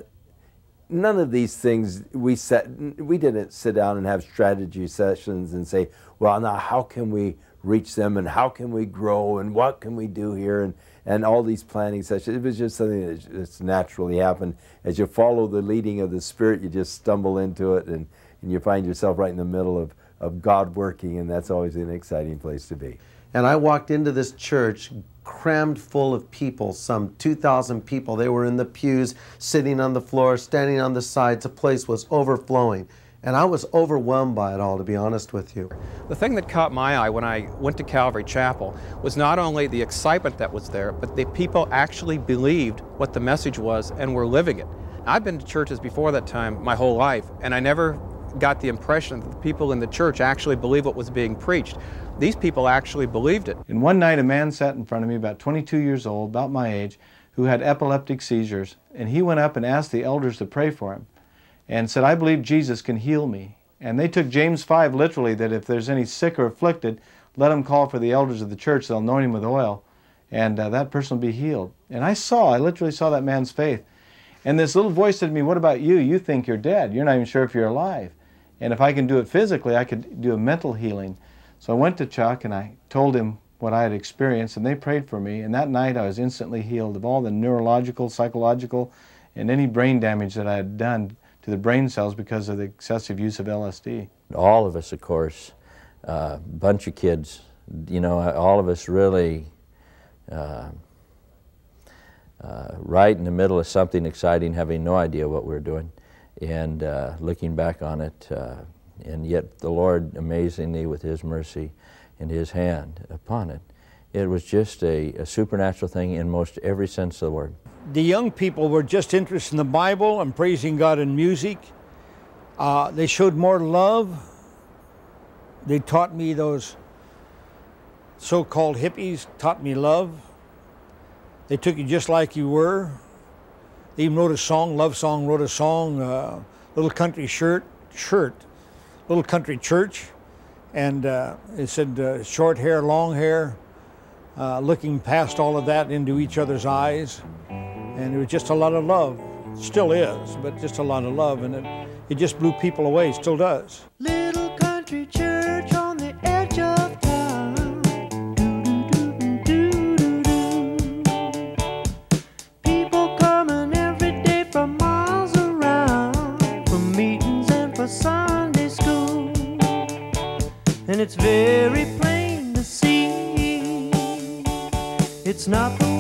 none of these things we set, we didn't sit down and have strategy sessions and say, Well, now how can we reach them and how can we grow and what can we do here? And and all these planning sessions. It was just something that just naturally happened. As you follow the leading of the Spirit, you just stumble into it and, and you find yourself right in the middle of, of God working, and that's always an exciting place to be. And I walked into this church crammed full of people, some 2,000 people. They were in the pews, sitting on the floor, standing on the sides. The place was overflowing. And I was overwhelmed by it all, to be honest with you. The thing that caught my eye when I went to Calvary Chapel was not only the excitement that was there, but the people actually believed what the message was and were living it. I've been to churches before that time my whole life, and I never got the impression that the people in the church actually believed what was being preached. These people actually believed it. And one night, a man sat in front of me, about 22 years old, about my age, who had epileptic seizures, and he went up and asked the elders to pray for him and said, I believe Jesus can heal me. And they took James 5 literally that if there's any sick or afflicted, let them call for the elders of the church, they'll anoint him with oil, and uh, that person will be healed. And I saw, I literally saw that man's faith. And this little voice said to me, What about you? You think you're dead. You're not even sure if you're alive. And if I can do it physically, I could do a mental healing. So I went to Chuck and I told him what I had experienced, and they prayed for me. And that night I was instantly healed of all the neurological, psychological, and any brain damage that I had done to the brain cells because of the excessive use of LSD. All of us, of course, a uh, bunch of kids, you know, all of us really uh, uh, right in the middle of something exciting, having no idea what we are doing, and uh, looking back on it, uh, and yet the Lord amazingly with His mercy and His hand upon it. It was just a, a supernatural thing in most every sense of the word the young people were just interested in the Bible and praising God in music. Uh, they showed more love. They taught me those so called hippies, taught me love. They took you just like you were. They even wrote a song, love song, wrote a song, uh, little country shirt, shirt, little country church. And uh, it said uh, short hair, long hair, uh, looking past all of that into each other's eyes. And it was just a lot of love. Still is, but just a lot of love. And it, it just blew people away, it still does. Little country church on the edge of town. Do, do, do, people coming every day from miles around for meetings and for Sunday school. And it's very plain to see it's not the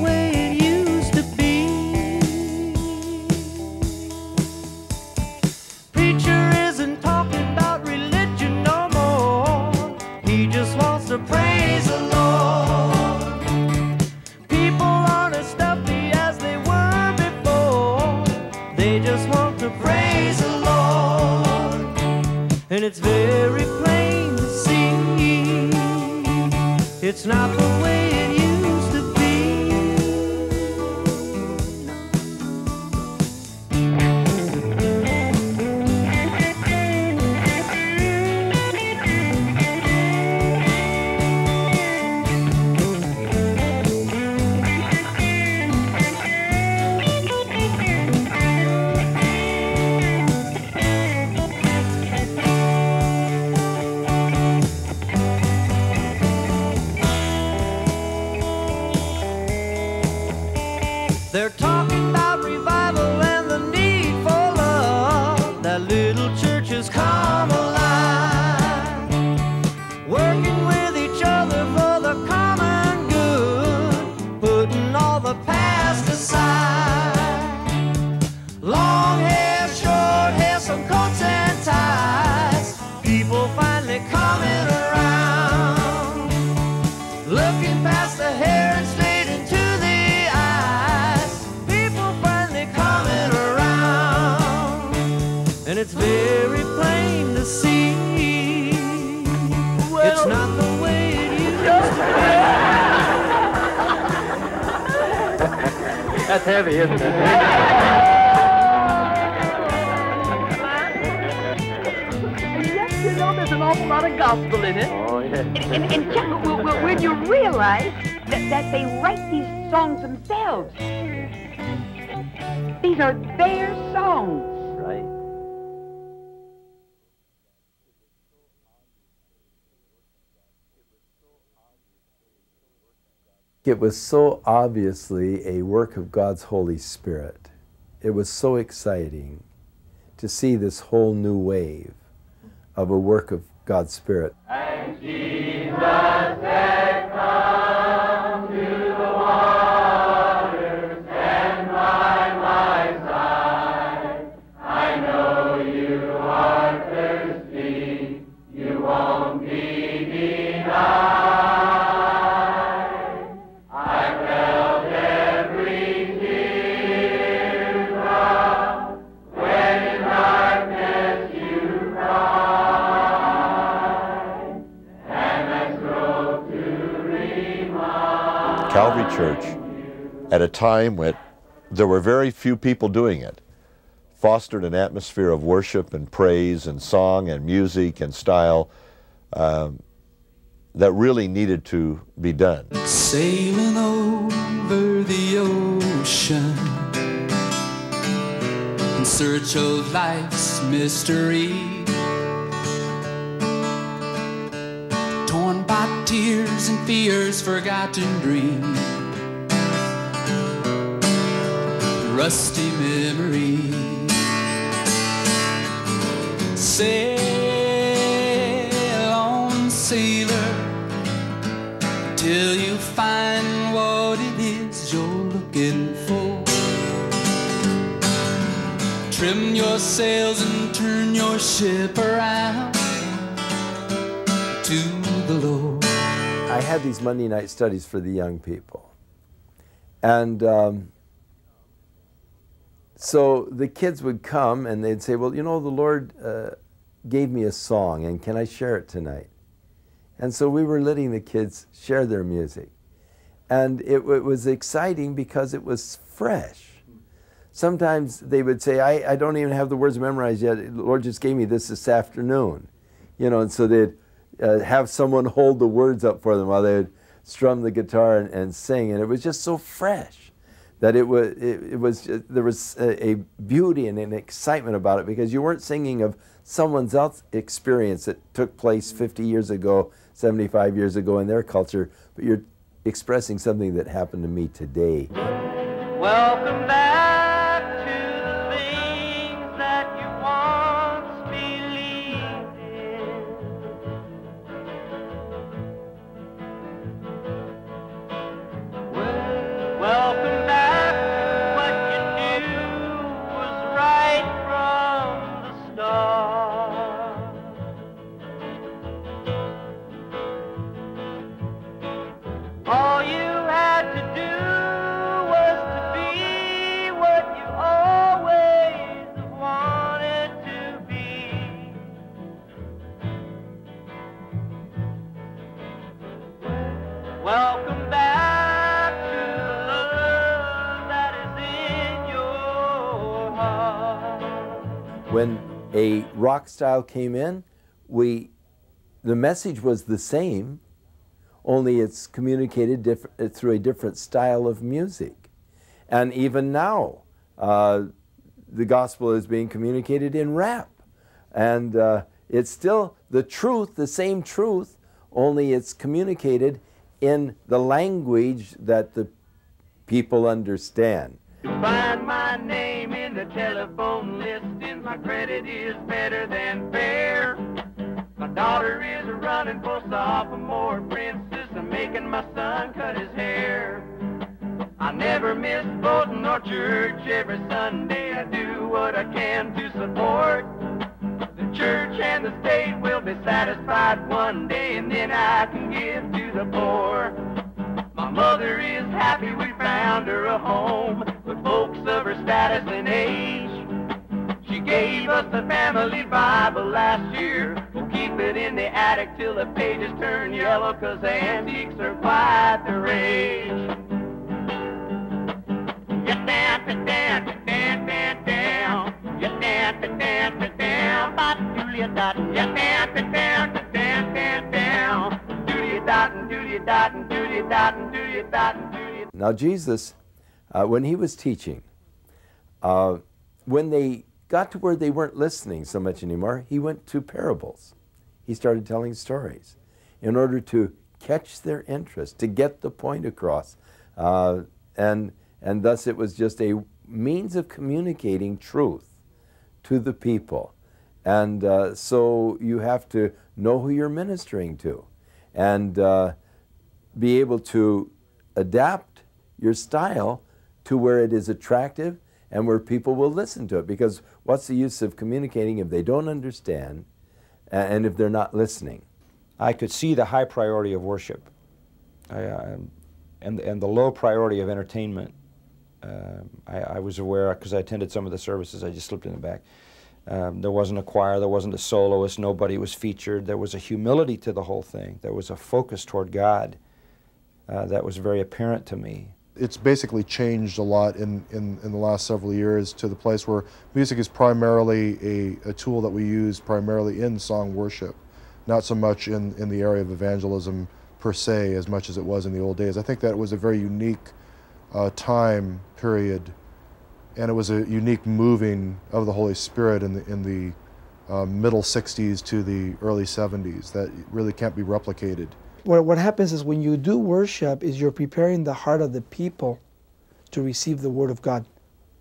was so obviously a work of God's Holy Spirit. It was so exciting to see this whole new wave of a work of God's Spirit. at a time when there were very few people doing it, fostered an atmosphere of worship and praise and song and music and style um, that really needed to be done. Sailing over the ocean in search of life's mystery. Torn by tears and fears, forgotten dreams rusty memory. Sail on, sailor, till you find what it is you're looking for. Trim your sails and turn your ship around to the Lord. I had these Monday night studies for the young people. And um, so the kids would come and they'd say, Well, you know, the Lord uh, gave me a song and can I share it tonight? And so we were letting the kids share their music. And it, it was exciting because it was fresh. Sometimes they would say, I, I don't even have the words memorized yet. The Lord just gave me this this afternoon. You know, and so they'd uh, have someone <laughs> hold the words up for them while they'd strum the guitar and, and sing. And it was just so fresh that it was it, it was just, there was a, a, beauty and an excitement about it because you weren't singing of someone else's experience that took place 50 years ago, 75 years ago in their culture, but you're expressing something that happened to me today. Welcome back. a rock style came in, we, the message was the same, only it's communicated diff- through a different style of music. And even now, uh, the gospel is being communicated in rap. And uh, it's still the truth, the same truth, only it's communicated in the language that the people understand. To Find my name in the telephone since My credit is better than fair. My daughter is running for sophomore princess. I'm making my son cut his hair. I never miss voting or church every Sunday. I do what I can to support. The church and the state will be satisfied one day, and then I can give to the poor mother is happy we found her a home, but folks of her status and age, she gave us the family Bible last year. We'll keep it in the attic till the pages turn yellow, cause the antiques are quite the rage. Get down, get down, get down, get down, get down, get down, get down, but Julia got get down, get down, get down, get down. Now, Jesus, uh, when he was teaching, uh, when they got to where they weren't listening so much anymore, he went to parables. He started telling stories in order to catch their interest, to get the point across. Uh, and, and thus, it was just a means of communicating truth to the people. And uh, so you have to know who you're ministering to and uh, be able to adapt your style to where it is attractive and where people will listen to it. Because what's the use of communicating if they don't understand and if they're not listening? I could see the high priority of worship I, I, and, and the low priority of entertainment. Um, I, I was aware, because I attended some of the services, I just slipped in the back. Um, there wasn't a choir, there wasn't a soloist, nobody was featured. There was a humility to the whole thing. There was a focus toward God uh, that was very apparent to me. It's basically changed a lot in, in, in, the last several years to the place where music is primarily a, a tool that we use primarily in song worship, not so much in, in the area of evangelism per se as much as it was in the old days. I think that was a very unique uh, time period and it was a unique moving of the Holy Spirit in the in the uh, middle 60s to the early 70s that really can't be replicated. What, what happens is when you do worship is you're preparing the heart of the people to receive the Word of God,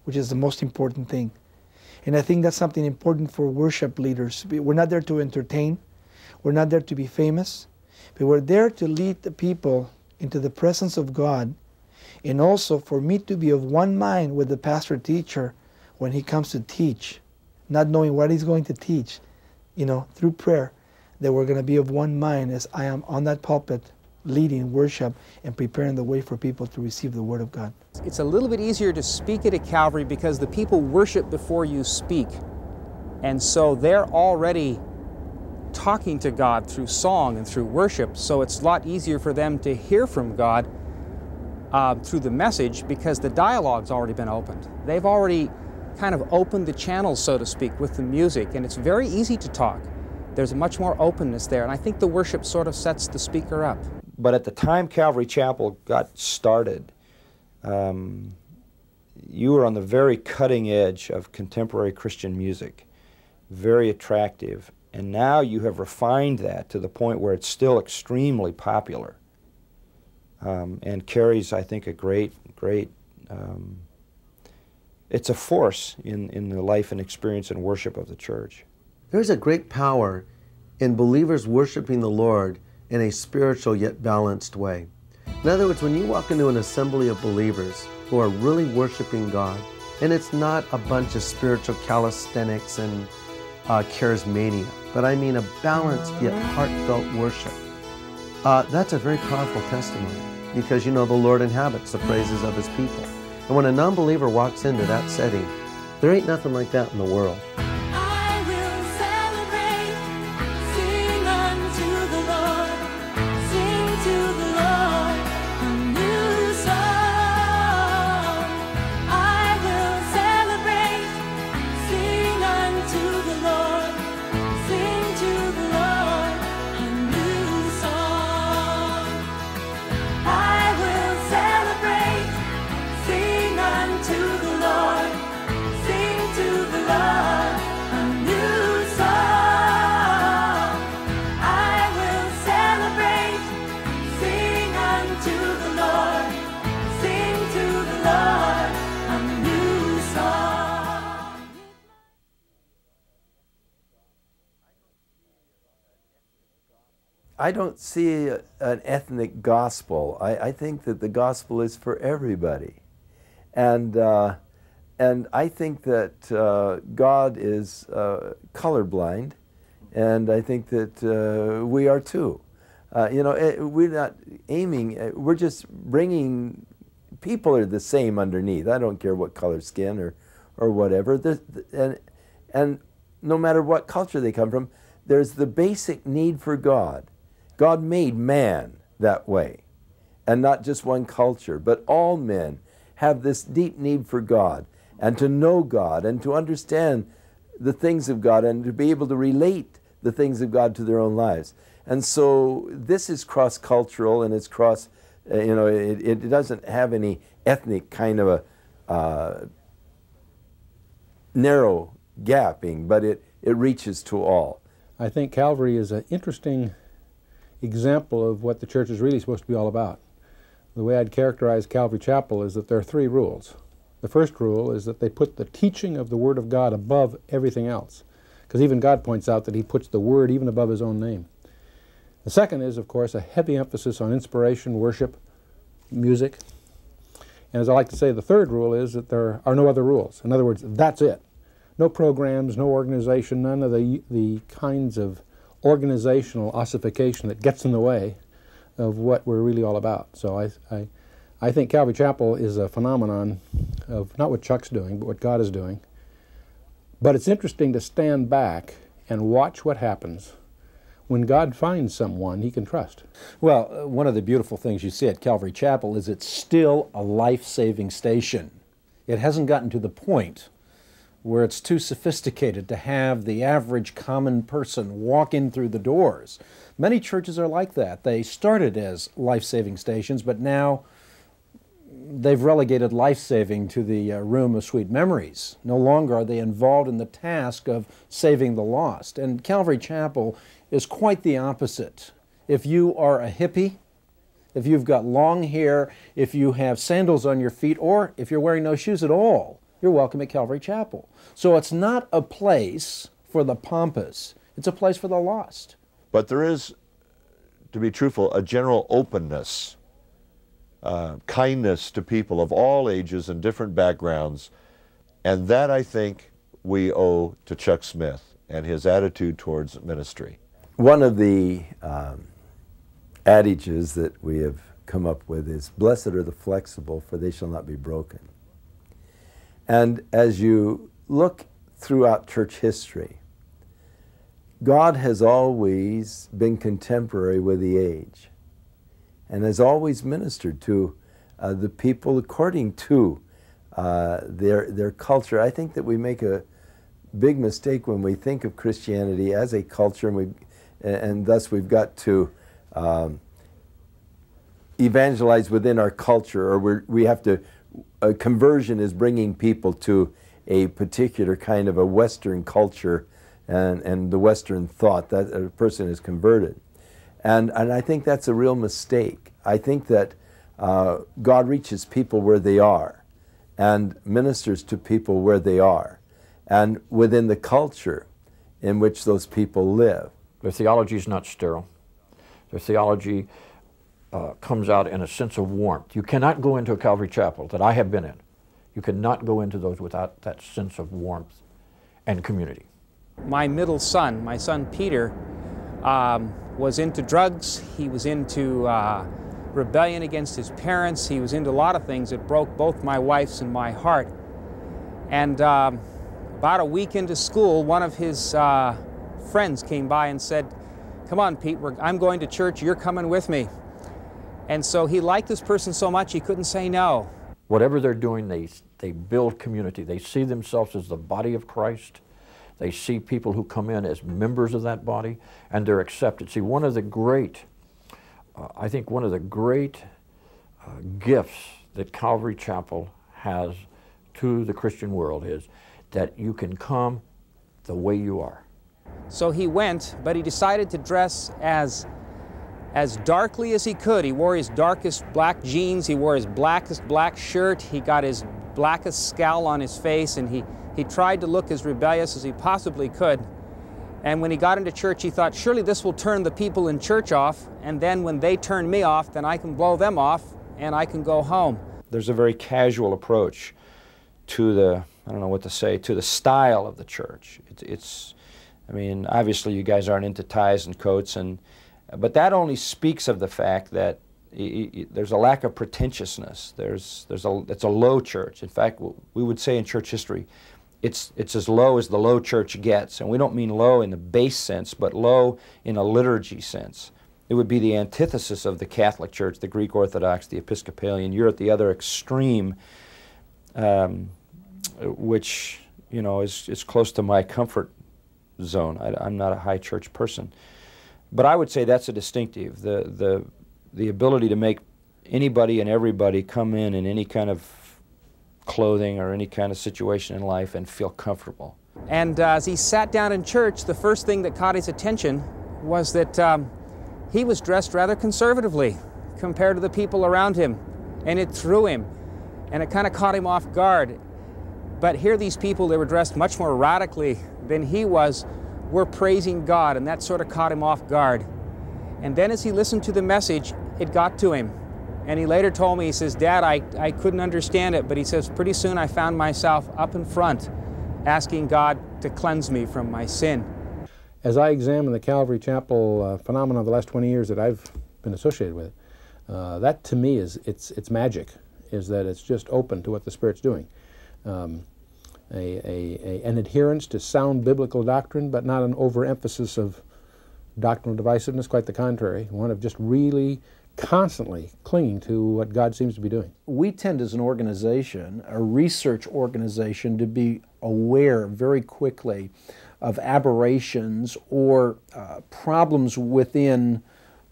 which is the most important thing. And I think that's something important for worship leaders. We're not there to entertain. We're not there to be famous. But we're there to lead the people into the presence of God and also for me to be of one mind with the pastor teacher when he comes to teach, not knowing what he's going to teach, you know, through prayer, that we're going to be of one mind as I am on that pulpit leading worship and preparing the way for people to receive the Word of God. It's a little bit easier to speak at a Calvary because the people worship before you speak. And so they're already talking to God through song and through worship, so it's a lot easier for them to hear from God uh, through the message because the dialogue's already been opened. They've already kind of opened the channels, so to speak, with the music, and it's very easy to talk. There's much more openness there, and I think the worship sort of sets the speaker up. But at the time Calvary Chapel got started, um, you were on the very cutting edge of contemporary Christian music, very attractive. And now you have refined that to the point where it's still extremely popular um, and carries, I think, a great, great. Um, it's a force in, in the life and experience and worship of the church. There's a great power in believers worshiping the Lord in a spiritual yet balanced way. In other words, when you walk into an assembly of believers who are really worshiping God, and it's not a bunch of spiritual calisthenics and uh, charismania, but I mean a balanced yet heartfelt worship. Uh, that's a very powerful testimony because you know the Lord inhabits the praises of his people. And when a non believer walks into that setting, there ain't nothing like that in the world. I don't see a, an ethnic gospel. I, I, think that the gospel is for everybody. And, uh, and I think that uh, God is uh, colorblind, and I think that uh, we are too. Uh, you know, it, eh, we're not aiming, eh, we're just bringing, people are the same underneath. I don't care what color skin or, or whatever. and, and no matter what culture they come from, there's the basic need for God God made man that way, and not just one culture, but all men have this deep need for God and to know God and to understand the things of God and to be able to relate the things of God to their own lives. And so this is cross cultural and it's cross, uh, you know, it, it, doesn't have any ethnic kind of a uh, narrow gapping, but it, it reaches to all. I think Calvary is an interesting example of what the church is really supposed to be all about. The way I'd characterize Calvary Chapel is that there are three rules. The first rule is that they put the teaching of the Word of God above everything else, because even God points out that He puts the Word even above His own name. The second is, of course, a heavy emphasis on inspiration, worship, music. And as I like to say, the third rule is that there are no other rules. In other words, that's it. No programs, no organization, none of the, the kinds of organizational ossification that gets in the way of what we're really all about. So I, I, I think Calvary Chapel is a phenomenon of not what Chuck's doing, but what God is doing. But it's interesting to stand back and watch what happens when God finds someone he can trust. Well, uh, one of the beautiful things you see at Calvary Chapel is it's still a life saving station. It hasn't gotten to the point where it's too sophisticated to have the average common person walk in through the doors. Many churches are like that. They started as life saving stations, but now they've relegated life saving to the uh, room of sweet memories. No longer are they involved in the task of saving the lost. And Calvary Chapel is quite the opposite. If you are a hippie, if you've got long hair, if you have sandals on your feet, or if you're wearing no shoes at all, you're welcome at Calvary Chapel. So it's not a place for the pompous, it's a place for the lost. But there is, to be truthful, a general openness, uh, kindness to people of all ages and different backgrounds. And that I think we owe to Chuck Smith and his attitude towards ministry. One of the um, adages that we have come up with is Blessed are the flexible, for they shall not be broken. And as you look throughout church history, God has always been contemporary with the age and has always ministered to uh, the people according to uh, their, their culture. I think that we make a big mistake when we think of Christianity as a culture and, we, and thus we've got to um, evangelize within our culture or we we have to a conversion is bringing people to a particular kind of a Western culture and, and the Western thought that a person is converted. And, and I think that's a real mistake. I think that uh, God reaches people where they are and ministers to people where they are and within the culture in which those people live. Their theology is not sterile. Their theology uh, comes out in a sense of warmth. You cannot go into a Calvary chapel that I have been in. You cannot go into those without that sense of warmth and community. My middle son, my son Peter, um, was into drugs. He was into uh, rebellion against his parents. He was into a lot of things that broke both my wife's and my heart. And um, about a week into school, one of his uh, friends came by and said, Come on, Pete, I'm going to church. You're coming with me. And so he liked this person so much he couldn't say no. Whatever they're doing, they, they build community. They see themselves as the body of Christ. They see people who come in as members of that body, and they're accepted. See, one of the great, uh, I think one of the great uh, gifts that Calvary Chapel has to the Christian world is that you can come the way you are. So he went, but he decided to dress as as darkly as he could. He wore his darkest black jeans, he wore his blackest black shirt, he got his blackest scowl on his face, and he, he tried to look as rebellious as he possibly could. And when he got into church, he thought, surely this will turn the people in church off, and then when they turn me off, then I can blow them off and I can go home. There's a very casual approach to the, I don't know what to say, to the style of the church. It, it's, I mean, obviously you guys aren't into ties and coats and but that only speaks of the fact that there's a lack of pretentiousness. There's, there's a, it's a low church. In fact, we would say in church history, it's, it's as low as the low church gets. And we don't mean low in the base sense, but low in a liturgy sense. It would be the antithesis of the Catholic Church, the Greek Orthodox, the Episcopalian. You're at the other extreme, um, which you know is, is close to my comfort zone. I, am not a high church person. But I would say that's a distinctive, the, the, the ability to make anybody and everybody come in in any kind of clothing or any kind of situation in life and feel comfortable. And uh, as he sat down in church, the first thing that caught his attention was that um, he was dressed rather conservatively compared to the people around him, and it threw him, and it kind of caught him off guard. But here, these people, they were dressed much more radically than he was, were praising God, and that sort of caught him off guard. And then as he listened to the message, it got to him. And he later told me, he says, Dad, I, I couldn't understand it, but he says, pretty soon I found myself up in front asking God to cleanse me from my sin. As I examine the Calvary Chapel uh, phenomenon of the last 20 years that I've been associated with, uh, that to me is it's, it's magic, is that it's just open to what the Spirit's doing. Um, a, a, a, an adherence to sound biblical doctrine, but not an overemphasis of doctrinal divisiveness, quite the contrary, one of just really constantly clinging to what God seems to be doing. We tend as an organization, a research organization, to be aware very quickly of aberrations or uh, problems within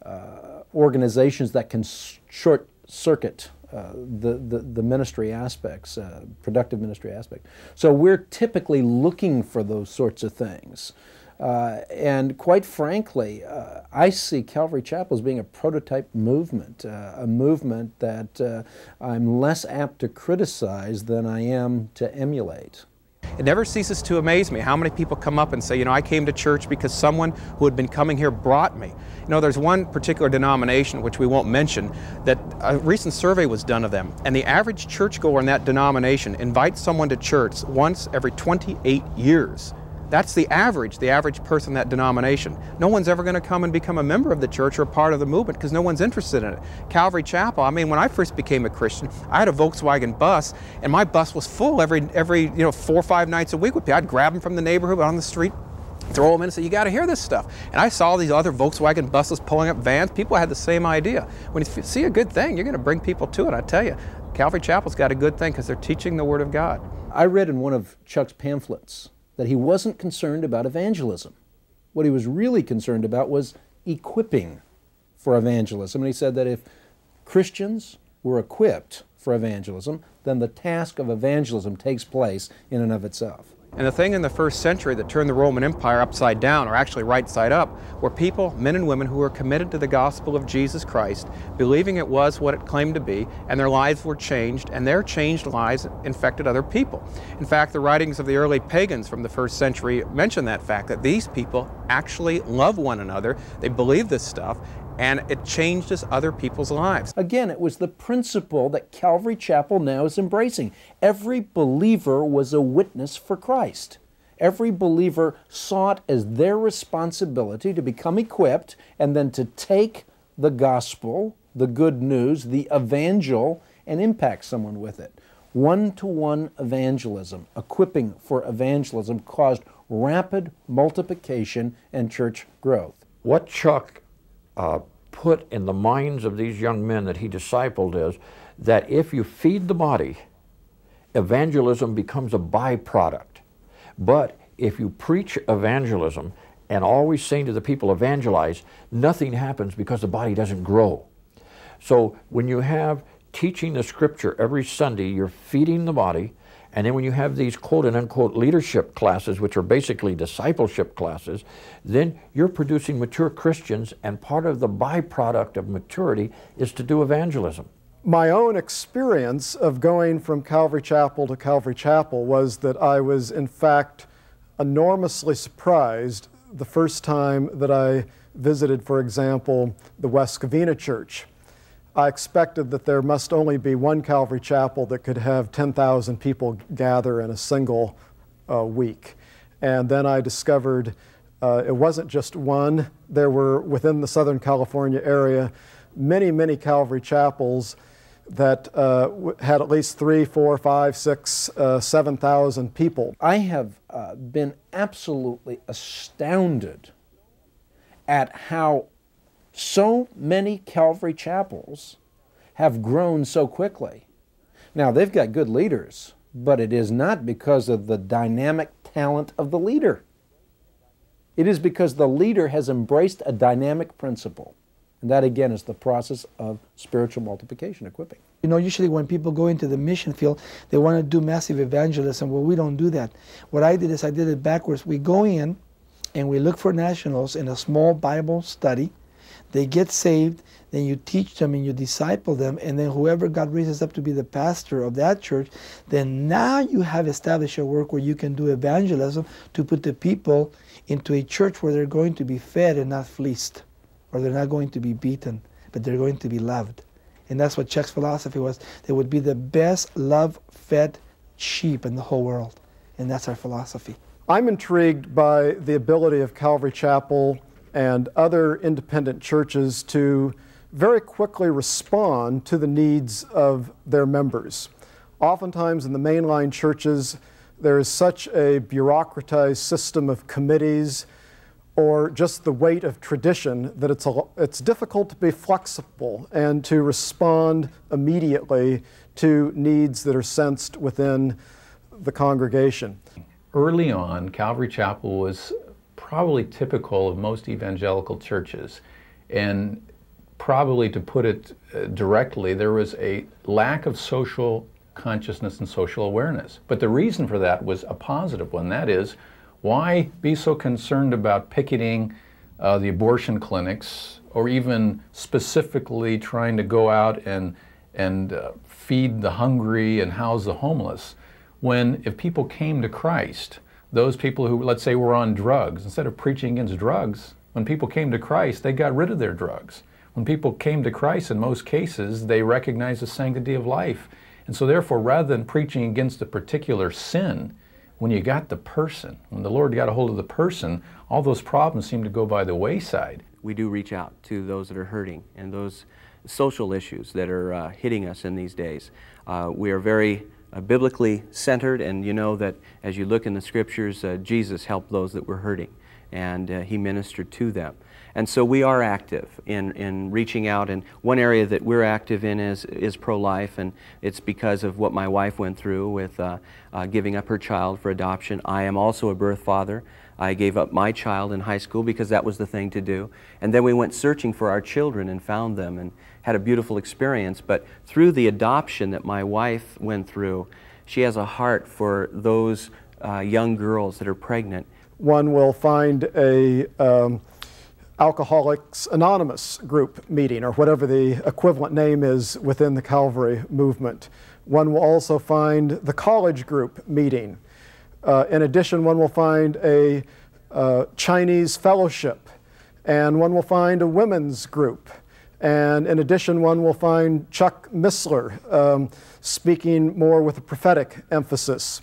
uh, organizations that can short circuit uh, the, the, the, ministry aspects, uh, productive ministry aspect. So we're typically looking for those sorts of things. Uh, and quite frankly, uh, I see Calvary Chapel as being a prototype movement, uh, a movement that I'm less apt to criticize than I am to emulate. It never ceases to amaze me how many people come up and say, you know, I came to church because someone who had been coming here brought me. You know, there's one particular denomination, which we won't mention, that a recent survey was done of them, and the average churchgoer in that denomination invites someone to church once every 28 years. That's the average, the average person in that denomination. No one's ever going to come and become a member of the church or part of the movement because no one's interested in it. Calvary Chapel, I mean, when I first became a Christian, I had a Volkswagen bus, and my bus was full every, every you know, four or five nights a week. I'd grab them from the neighborhood on the street, throw them in and say, you got to hear this stuff. And I saw these other Volkswagen buses pulling up vans. People had the same idea. When you see a good thing, you're going to bring people to it, I tell you. Calvary Chapel's got a good thing because they're teaching the Word of God. I read in one of Chuck's pamphlets that he wasn't concerned about evangelism. What he was really concerned about was equipping for evangelism. And he said that if Christians were equipped for evangelism, then the task of evangelism takes place in and of itself. And the thing in the first century that turned the Roman Empire upside down, or actually right side up, were people, men and women, who were committed to the gospel of Jesus Christ, believing it was what it claimed to be, and their lives were changed, and their changed lives infected other people. In fact, the writings of the early pagans from the first century mention that fact that these people actually love one another, they believe this stuff, and it changed as other people's lives. Again, it was the principle that Calvary Chapel now is embracing. Every believer was a witness for Christ. Every believer saw it as their responsibility to become equipped and then to take the gospel, the good news, the evangel, and impact someone with it. One to one evangelism, equipping for evangelism, caused rapid multiplication and church growth. What Chuck uh, put in the minds of these young men that he discipled is that if you feed the body, evangelism becomes a byproduct. But if you preach evangelism and always saying to the people, evangelize, nothing happens because the body doesn't grow. So when you have teaching the scripture every Sunday, you're feeding the body, and then when you have these quote and unquote leadership classes, which are basically discipleship classes, then you're producing mature Christians, and part of the byproduct of maturity is to do evangelism. My own experience of going from Calvary Chapel to Calvary Chapel was that I was, in fact, enormously surprised the first time that I visited, for example, the West Covina Church. I expected that there must only be one Calvary Chapel that could have 10,000 people gather in a single uh, week. And then I discovered uh, it wasn't just one, there were within the Southern California area many, many Calvary chapels that uh, had at least three, four, five, six, uh, seven thousand people. I have uh, been absolutely astounded at how so many Calvary chapels have grown so quickly. Now, they've got good leaders, but it is not because of the dynamic talent of the leader. It is because the leader has embraced a dynamic principle. And that, again, is the process of spiritual multiplication, equipping. You know, usually when people go into the mission field, they want to do massive evangelism. Well, we don't do that. What I did is I did it backwards. We go in and we look for nationals in a small Bible study they get saved, then you teach them and you disciple them, and then whoever God raises up to be the pastor of that church, then now you have established a work where you can do evangelism to put the people into a church where they're going to be fed and not fleeced, or they're not going to be beaten, but they're going to be loved. And that's what Czech's philosophy was. They would be the best love fed sheep in the whole world. And that's our philosophy. I'm intrigued by the ability of Calvary Chapel and other independent churches to very quickly respond to the needs of their members. Oftentimes in the mainline churches, there is such a bureaucratized system of committees or just the weight of tradition that it's, a, it's difficult to be flexible and to respond immediately to needs that are sensed within the congregation. Early on, Calvary Chapel was probably typical of most evangelical churches. And probably to put it uh, directly, there was a lack of social consciousness and social awareness. But the reason for that was a positive one. That is, why be so concerned about picketing uh, the abortion clinics or even specifically trying to go out and, and uh, feed the hungry and house the homeless when if people came to Christ, those people who, let's say, were on drugs, instead of preaching against drugs, when people came to Christ, they got rid of their drugs. When people came to Christ, in most cases, they recognized the sanctity of life. And so, therefore, rather than preaching against a particular sin, when you got the person, when the Lord got a hold of the person, all those problems seem to go by the wayside. We do reach out to those that are hurting and those social issues that are uh, hitting us in these days. Uh, we are very uh, biblically centered, and you know that as you look in the scriptures, uh, Jesus helped those that were hurting, and uh, he ministered to them. And so we are active in, in reaching out, and one area that we're active in is, is pro life, and it's because of what my wife went through with uh, uh, giving up her child for adoption. I am also a birth father. I gave up my child in high school because that was the thing to do. And then we went searching for our children and found them. And had a beautiful experience, but through the adoption that my wife went through, she has a heart for those uh, young girls that are pregnant. One will find a um, Alcoholics Anonymous group meeting, or whatever the equivalent name is within the Calvary movement. One will also find the college group meeting. Uh, in addition, one will find a uh, Chinese fellowship, and one will find a women's group. And in addition, one will find Chuck Missler um, speaking more with a prophetic emphasis.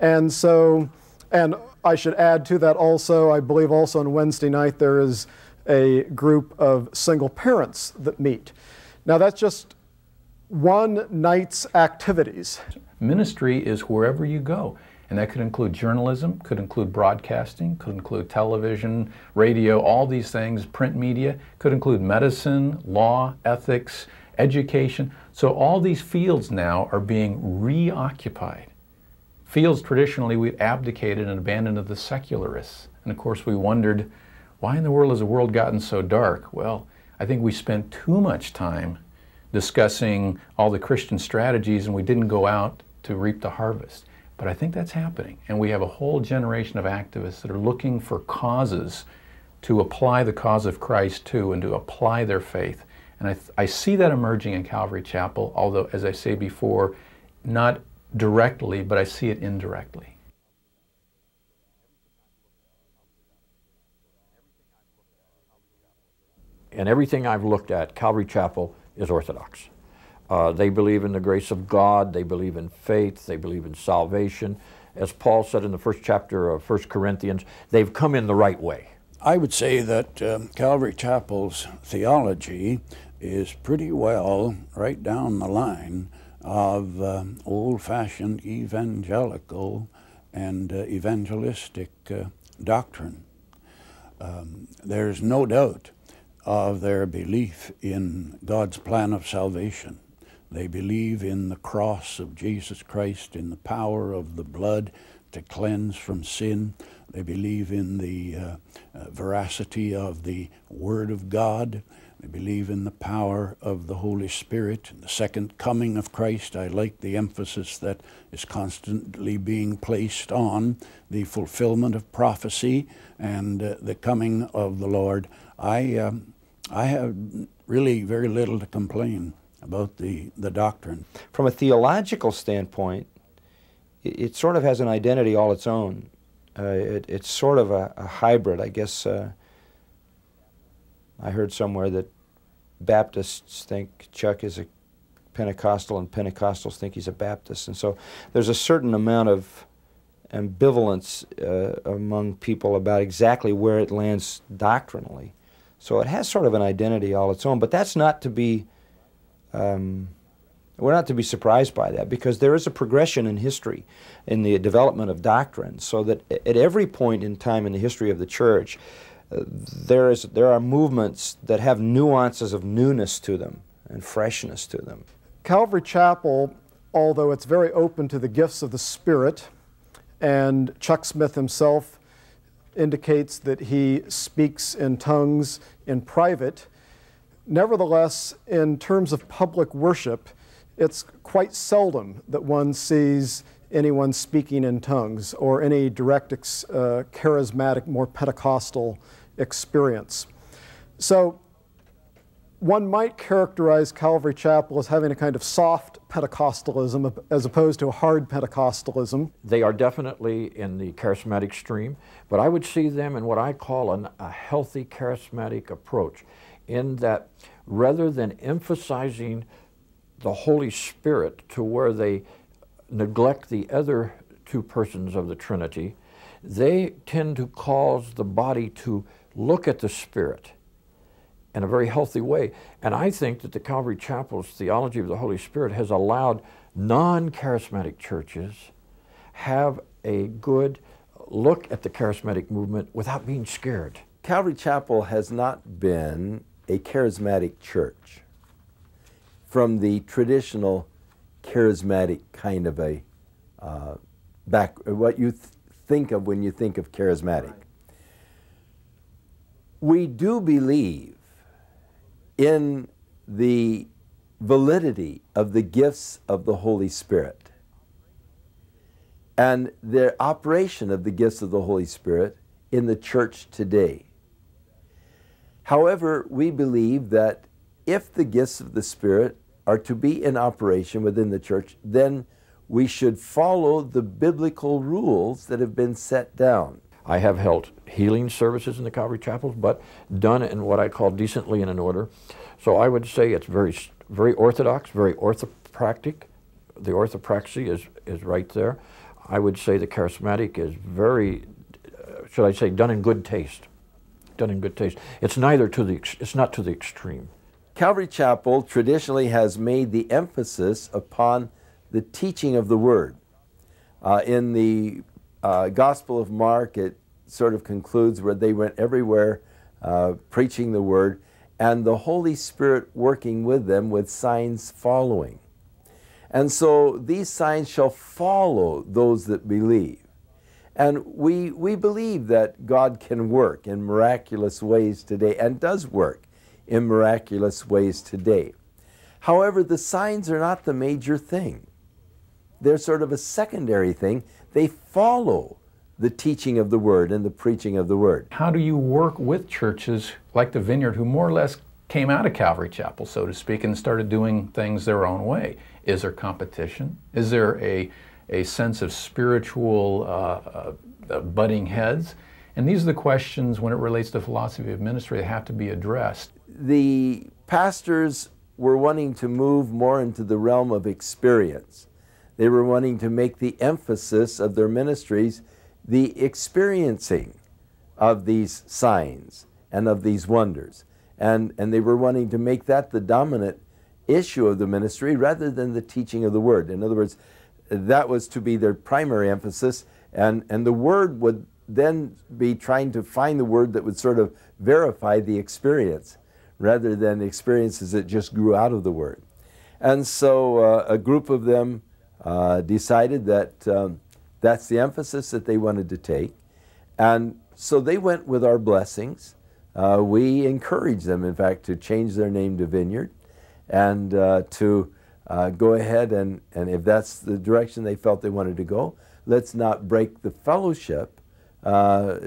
And so, and I should add to that also, I believe also on Wednesday night there is a group of single parents that meet. Now that's just one night's activities. Ministry is wherever you go. And that could include journalism, could include broadcasting, could include television, radio, all these things, print media, could include medicine, law, ethics, education. So all these fields now are being reoccupied. Fields traditionally we have abdicated and abandoned of the secularists. And of course, we wondered why in the world has the world gotten so dark? Well, I think we spent too much time discussing all the Christian strategies and we didn't go out to reap the harvest. But I think that's happening. And we have a whole generation of activists that are looking for causes to apply the cause of Christ to and to apply their faith. And I, I see that emerging in Calvary Chapel, although, as I say before, not directly, but I see it indirectly. And everything I've looked at, Calvary Chapel is Orthodox. Uh, they believe in the grace of God. They believe in faith. They believe in salvation. As Paul said in the first chapter of 1 Corinthians, they've come in the right way. I would say that um, Calvary Chapel's theology is pretty well right down the line of um, old fashioned evangelical and uh, evangelistic uh, doctrine. Um, there's no doubt of their belief in God's plan of salvation. They believe in the cross of Jesus Christ, in the power of the blood to cleanse from sin. They believe in the uh, uh, veracity of the Word of God. They believe in the power of the Holy Spirit, the second coming of Christ. I like the emphasis that is constantly being placed on the fulfillment of prophecy and uh, the coming of the Lord. I, um, I have really very little to complain about the, the doctrine. From a theological standpoint, it, it sort of has an identity all its own. Uh, it, it's sort of a, a hybrid. I guess uh, I heard somewhere that Baptists think Chuck is a Pentecostal and Pentecostals think he's a Baptist. And so there's a certain amount of ambivalence uh, among people about exactly where it lands doctrinally. So it has sort of an identity all its own, but that's not to be um, we're not to be surprised by that because there is a progression in history in the development of doctrine, so that at every point in time in the history of the church, uh, there, is, there are movements that have nuances of newness to them and freshness to them. Calvary Chapel, although it's very open to the gifts of the Spirit, and Chuck Smith himself indicates that he speaks in tongues in private Nevertheless, in terms of public worship, it's quite seldom that one sees anyone speaking in tongues or any direct uh, charismatic, more Pentecostal experience. So one might characterize Calvary Chapel as having a kind of soft Pentecostalism as opposed to a hard Pentecostalism. They are definitely in the charismatic stream, but I would see them in what I call an, a healthy charismatic approach in that rather than emphasizing the Holy Spirit to where they neglect the other two persons of the Trinity, they tend to cause the body to look at the Spirit in a very healthy way. And I think that the Calvary Chapel's theology of the Holy Spirit has allowed non-charismatic churches have a good look at the charismatic movement without being scared. Calvary Chapel has not been a charismatic church from the traditional charismatic kind of a uh, back, what you th think of when you think of charismatic. Right. We do believe in the validity of the gifts of the Holy Spirit and the operation of the gifts of the Holy Spirit in the church today. However, we believe that if the gifts of the Spirit are to be in operation within the church, then we should follow the biblical rules that have been set down. I have held healing services in the Calvary chapels, but done in what I call decently and in order. So I would say it's very, very orthodox, very orthopractic. The orthopraxy is, is right there. I would say the charismatic is very, uh, should I say, done in good taste done in good taste. It's neither to the it's not to the extreme. Calvary Chapel traditionally has made the emphasis upon the teaching of the Word. Uh, in the uh, Gospel of Mark, it sort of concludes where they went everywhere uh, preaching the Word and the Holy Spirit working with them with signs following. And so these signs shall follow those that believe. And we, we believe that God can work in miraculous ways today and does work in miraculous ways today. However, the signs are not the major thing, they're sort of a secondary thing. They follow the teaching of the Word and the preaching of the Word. How do you work with churches like the Vineyard who more or less came out of Calvary Chapel, so to speak, and started doing things their own way? Is there competition? Is there a a sense of spiritual uh, uh, uh, butting heads. And these are the questions when it relates to philosophy of ministry that have to be addressed. The pastors were wanting to move more into the realm of experience. They were wanting to make the emphasis of their ministries the experiencing of these signs and of these wonders. And, and they were wanting to make that the dominant issue of the ministry rather than the teaching of the word. In other words, that was to be their primary emphasis. And, and the word would then be trying to find the word that would sort of verify the experience rather than experiences that just grew out of the word. And so uh, a group of them uh, decided that um, that's the emphasis that they wanted to take. And so they went with our blessings. Uh, we encouraged them, in fact, to change their name to Vineyard and uh, to uh, go ahead and, and if that's the direction they felt they wanted to go, let's not break the fellowship. Uh,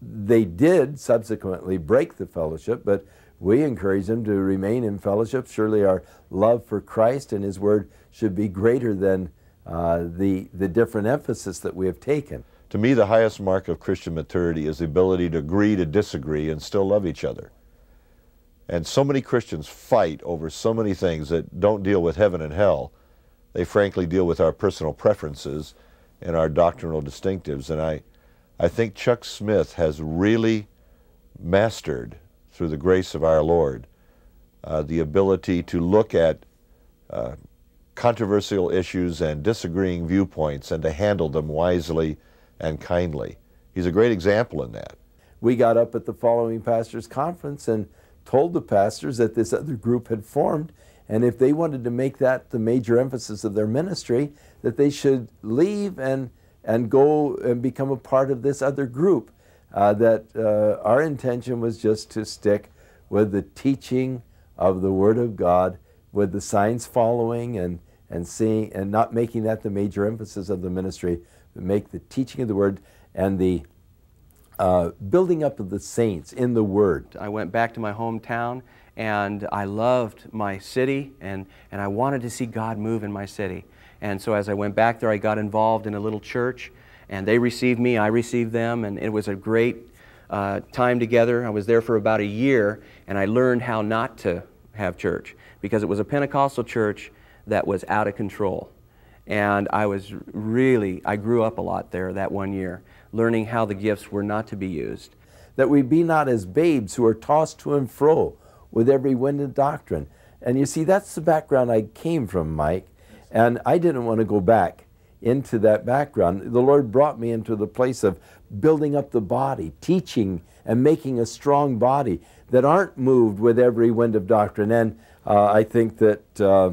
they did subsequently break the fellowship, but we encourage them to remain in fellowship. Surely our love for Christ and His Word should be greater than uh, the, the different emphasis that we have taken. To me, the highest mark of Christian maturity is the ability to agree to disagree and still love each other. And so many Christians fight over so many things that don't deal with heaven and hell. They frankly deal with our personal preferences and our doctrinal distinctives. And I, I think Chuck Smith has really mastered, through the grace of our Lord, uh, the ability to look at uh, controversial issues and disagreeing viewpoints and to handle them wisely and kindly. He's a great example in that. We got up at the following pastor's conference and told the pastors that this other group had formed, and if they wanted to make that the major emphasis of their ministry, that they should leave and, and go and become a part of this other group. Uh, that uh, our intention was just to stick with the teaching of the Word of God, with the signs following and, and seeing, and not making that the major emphasis of the ministry, but make the teaching of the Word and the uh, building up of the saints in the Word. I went back to my hometown and I loved my city and, and I wanted to see God move in my city. And so as I went back there, I got involved in a little church and they received me, I received them, and it was a great uh, time together. I was there for about a year and I learned how not to have church because it was a Pentecostal church that was out of control. And I was really, I grew up a lot there that one year learning how the gifts were not to be used. That we be not as babes who are tossed to and fro with every wind of doctrine. And you see, that's the background I came from, Mike. And I didn't want to go back into that background. The Lord brought me into the place of building up the body, teaching and making a strong body that aren't moved with every wind of doctrine. And uh, I think that uh,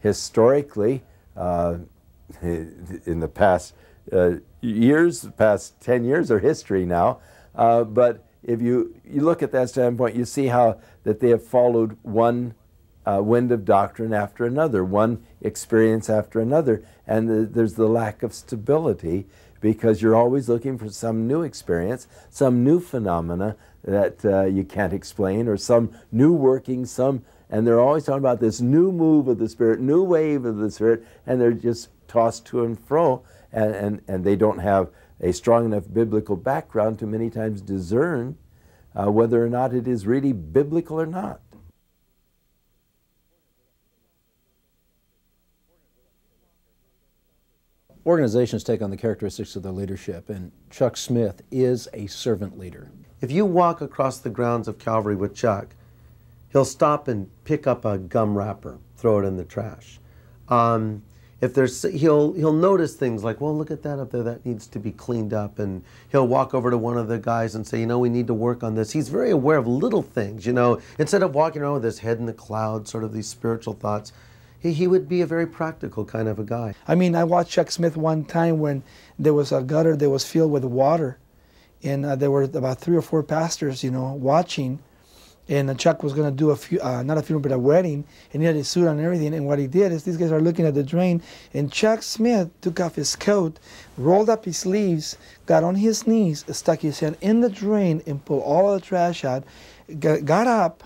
historically, uh, <laughs> in the past uh, years, past 10 years are history now. Uh, but if you, you look at that standpoint, you see how that they have followed one uh, wind of doctrine after another, one experience after another, and the, there's the lack of stability because you're always looking for some new experience, some new phenomena that uh, you can't explain, or some new working, some, and they're always talking about this new move of the Spirit, new wave of the Spirit, and they're just tossed to and fro and, and, and they don't have a strong enough biblical background to many times discern uh, whether or not it is really biblical or not. Organizations take on the characteristics of their leadership, and Chuck Smith is a servant leader. If you walk across the grounds of Calvary with Chuck, he'll stop and pick up a gum wrapper, throw it in the trash. Um, if there's he'll he'll notice things like well look at that up there that needs to be cleaned up and he'll walk over to one of the guys and say you know we need to work on this he's very aware of little things you know instead of walking around with his head in the clouds sort of these spiritual thoughts he, he would be a very practical kind of a guy i mean i watched chuck smith one time when there was a gutter that was filled with water and uh, there were about three or four pastors you know watching and Chuck was going to do a few, uh, not a funeral, but a wedding, and he had his suit on and everything. And what he did is these guys are looking at the drain, and Chuck Smith took off his coat, rolled up his sleeves, got on his knees, stuck his hand in the drain, and pulled all the trash out, got, got up,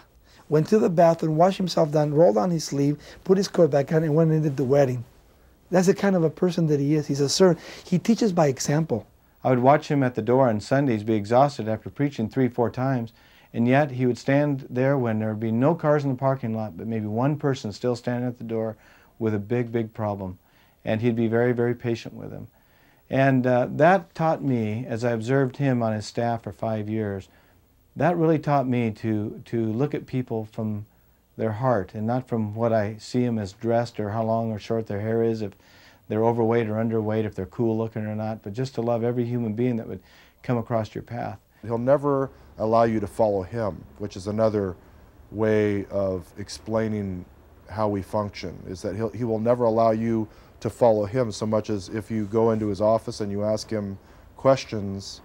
went to the bathroom, washed himself down, rolled on his sleeve, put his coat back on, and went and did the wedding. That's the kind of a person that he is. He's a servant. He teaches by example. I would watch him at the door on Sundays be exhausted after preaching three, four times and yet he would stand there when there would be no cars in the parking lot, but maybe one person still standing at the door with a big, big problem. And he'd be very, very patient with him. And uh, that taught me, as I observed him on his staff for five years, that really taught me to, to look at people from their heart and not from what I see them as dressed or how long or short their hair is, if they're overweight or underweight, if they're cool looking or not, but just to love every human being that would come across your path. He'll never allow you to follow him, which is another way of explaining how we function, is that he'll, he will never allow you to follow him so much as if you go into his office and you ask him questions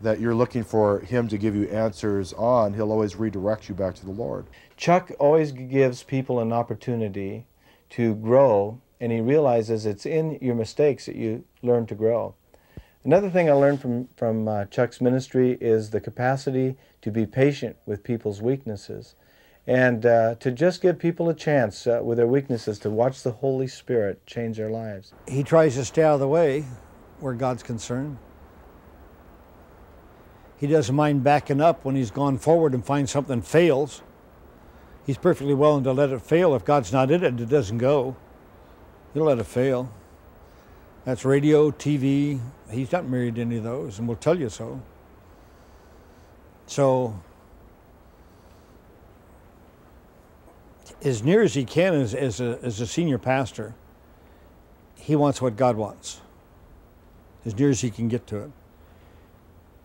that you're looking for him to give you answers on, he'll always redirect you back to the Lord. Chuck always gives people an opportunity to grow, and he realizes it's in your mistakes that you learn to grow. Another thing I learned from, from uh, Chuck's ministry is the capacity to be patient with people's weaknesses and uh, to just give people a chance uh, with their weaknesses to watch the Holy Spirit change their lives. He tries to stay out of the way where God's concerned. He doesn't mind backing up when he's gone forward and finds something fails. He's perfectly willing to let it fail. If God's not in it, it doesn't go. He'll let it fail. That's radio, TV, he's not married to any of those, and will tell you so. So, as near as he can as, as, a, as a senior pastor, he wants what God wants, as near as he can get to it.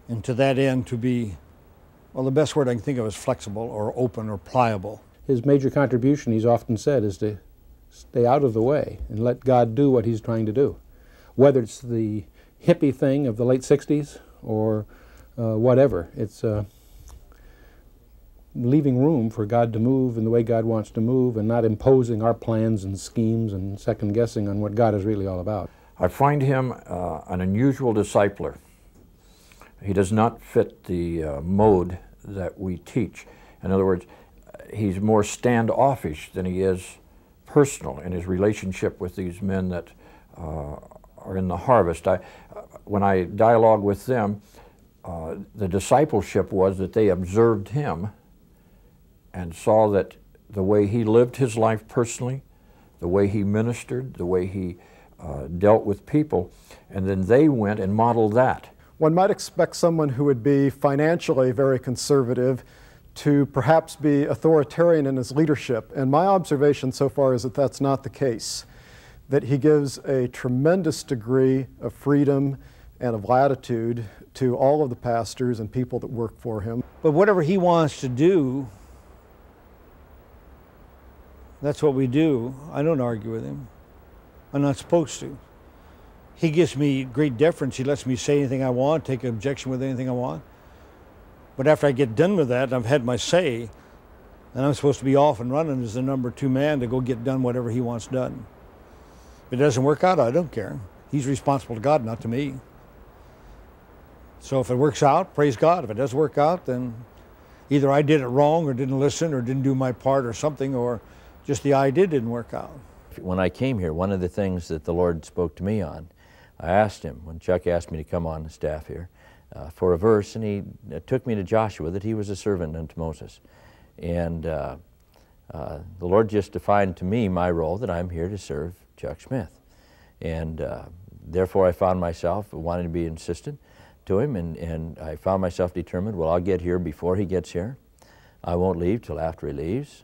And to that end, to be, well, the best word I can think of is flexible or open or pliable. His major contribution, he's often said, is to stay out of the way and let God do what he's trying to do. Whether it's the hippie thing of the late 60s or uh, whatever. It's uh, leaving room for God to move in the way God wants to move and not imposing our plans and schemes and second guessing on what God is really all about. I find him uh, an unusual discipler. He does not fit the uh, mode that we teach. In other words, he's more standoffish than he is personal in his relationship with these men that uh, are in the harvest. I, when I dialogue with them, uh, the discipleship was that they observed him and saw that the way he lived his life personally, the way he ministered, the way he uh, dealt with people, and then they went and modeled that. One might expect someone who would be financially very conservative to perhaps be authoritarian in his leadership, and my observation so far is that that's not the case that he gives a tremendous degree of freedom and of latitude to all of the pastors and people that work for him. But whatever he wants to do, that's what we do. I don't argue with him. I'm not supposed to. He gives me great deference. He lets me say anything I want, take objection with anything I want. But after I get done with that, I've had my say, and I'm supposed to be off and running as the number two man to go get done whatever he wants done. If it doesn't work out, I don't care. He's responsible to God, not to me. So if it works out, praise God. If it doesn't work out, then either I did it wrong or didn't listen or didn't do my part or something, or just the idea didn't work out. When I came here, one of the things that the Lord spoke to me on, I asked him, when Chuck asked me to come on the staff here, uh, for a verse, and he uh, took me to Joshua that he was a servant unto Moses. And uh, uh, the Lord just defined to me my role that I'm here to serve Chuck Smith. And uh, therefore, I found myself wanting to be insistent to him, and, and I found myself determined, well, I'll get here before he gets here. I won't leave till after he leaves.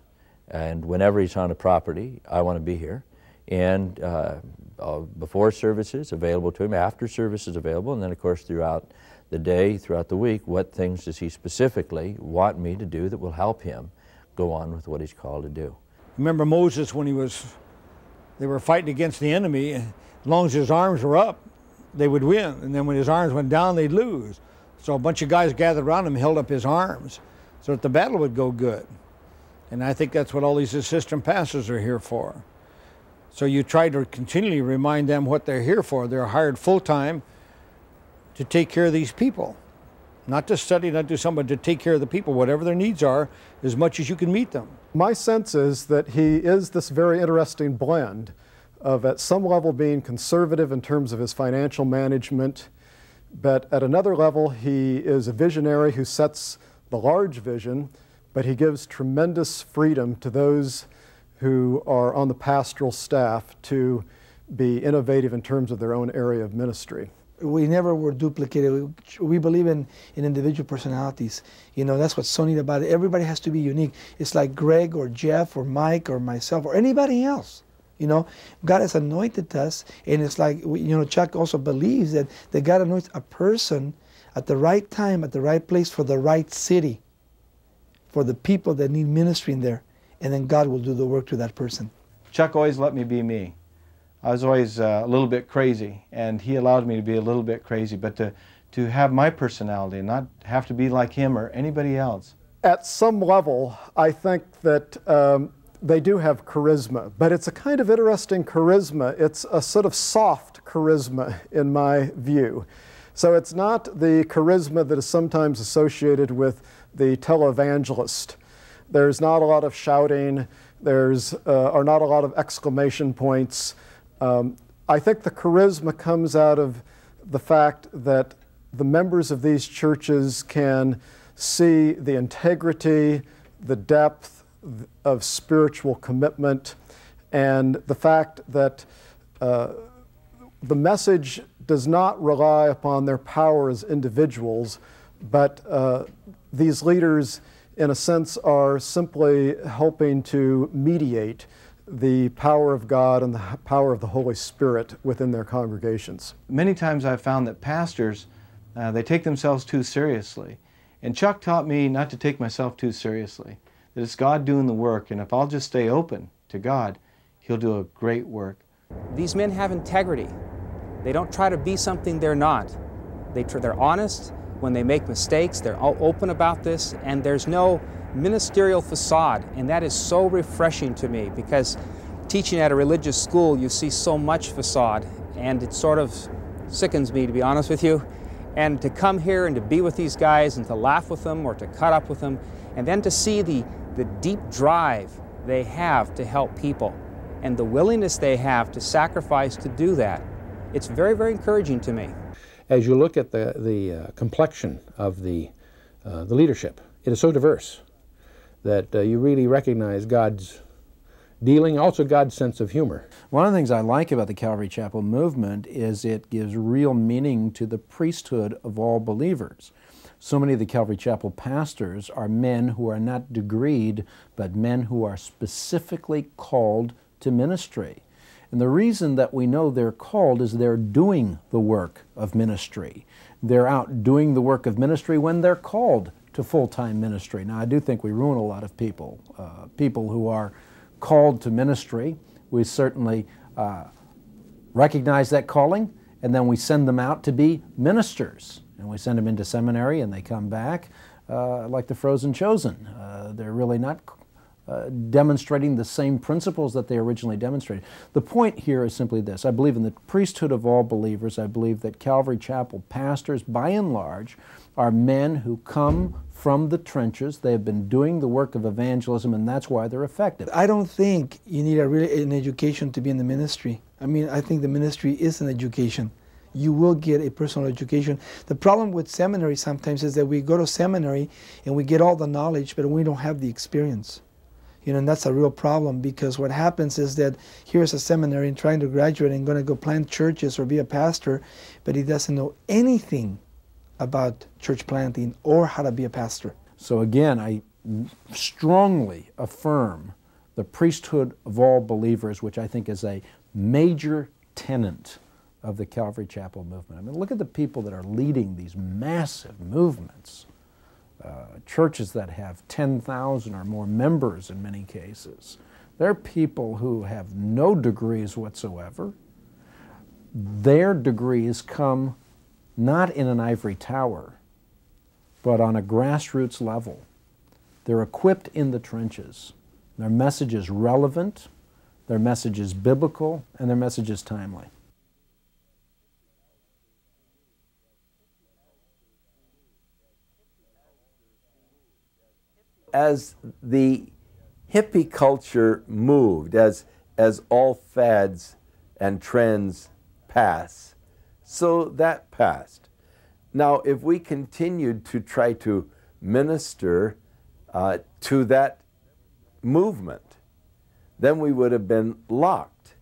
And whenever he's on a property, I want to be here. And uh, uh, before services available to him, after services available, and then, of course, throughout the day, throughout the week, what things does he specifically want me to do that will help him go on with what he's called to do. Remember Moses when he was they were fighting against the enemy. As long as his arms were up, they would win. And then when his arms went down, they'd lose. So a bunch of guys gathered around him, held up his arms so that the battle would go good. And I think that's what all these assistant pastors are here for. So you try to continually remind them what they're here for. They're hired full time to take care of these people, not to study, not to do something, but to take care of the people, whatever their needs are, as much as you can meet them. My sense is that he is this very interesting blend of at some level being conservative in terms of his financial management, but at another level he is a visionary who sets the large vision, but he gives tremendous freedom to those who are on the pastoral staff to be innovative in terms of their own area of ministry we never were duplicated. We, believe in, in individual personalities. You know, that's what's so neat about it. Everybody has to be unique. It's like Greg or Jeff or Mike or myself or anybody else. You know, God has anointed us, and it's like, you know, Chuck also believes that, that God anoints a person at the right time, at the right place, for the right city, for the people that need ministry in there, and then God will do the work to that person. Chuck always let me be me. I was always uh, a little bit crazy, and he allowed me to be a little bit crazy, but to, to have my personality and not have to be like him or anybody else. At some level, I think that um, they do have charisma, but it's a kind of interesting charisma. It's a sort of soft charisma, in my view. So it's not the charisma that is sometimes associated with the televangelist. There's not a lot of shouting, there's uh, are not a lot of exclamation points. Um, I think the charisma comes out of the fact that the members of these churches can see the integrity, the depth of spiritual commitment, and the fact that uh, the message does not rely upon their power as individuals, but uh, these leaders, in a sense, are simply helping to mediate the power of God and the power of the Holy Spirit within their congregations. Many times I've found that pastors, uh, they take themselves too seriously. And Chuck taught me not to take myself too seriously, that it's God doing the work, and if I'll just stay open to God, He'll do a great work. These men have integrity. They don't try to be something they're not. They they're honest. When they make mistakes, they're open about this, and there's no ministerial facade, and that is so refreshing to me because teaching at a religious school, you see so much facade, and it sort of sickens me, to be honest with you. And to come here and to be with these guys and to laugh with them or to cut up with them, and then to see the, the deep drive they have to help people and the willingness they have to sacrifice to do that, it's very, very encouraging to me. As you look at the, the uh, complexion of the, uh, the leadership, it is so diverse that uh, you really recognize God's dealing, also God's sense of humor. One of the things I like about the Calvary Chapel movement is it gives real meaning to the priesthood of all believers. So many of the Calvary Chapel pastors are men who are not degreed, but men who are specifically called to ministry. And the reason that we know they're called is they're doing the work of ministry. They're out doing the work of ministry when they're called to full-time ministry. Now, I do think we ruin a lot of people, uh, people who are called to ministry. We certainly uh, recognize that calling, and then we send them out to be ministers. And we send them into seminary, and they come back uh, like the frozen chosen. Uh, they're really not uh, demonstrating the same principles that they originally demonstrated. The point here is simply this. I believe in the priesthood of all believers. I believe that Calvary Chapel pastors, by and large, are men who come from the trenches. They have been doing the work of evangelism, and that's why they're effective. I don't think you need a really an education to be in the ministry. I mean, I think the ministry is an education. You will get a personal education. The problem with seminary sometimes is that we go to seminary and we get all the knowledge, but we don't have the experience. You know, and that's a real problem because what happens is that here's a seminary and trying to graduate and going to go plant churches or be a pastor, but he doesn't know anything about church planting or how to be a pastor. So again, I strongly affirm the priesthood of all believers, which I think is a major tenet of the Calvary Chapel movement. I mean, look at the people that are leading these massive movements. Uh, churches that have 10,000 or more members in many cases. They're people who have no degrees whatsoever. Their degrees come not in an ivory tower, but on a grassroots level. They're equipped in the trenches. Their message is relevant, their message is biblical, and their message is timely. As the hippie culture moved, as, as all fads and trends pass, so that passed. Now, if we continued to try to minister uh, to that movement, then we would have been locked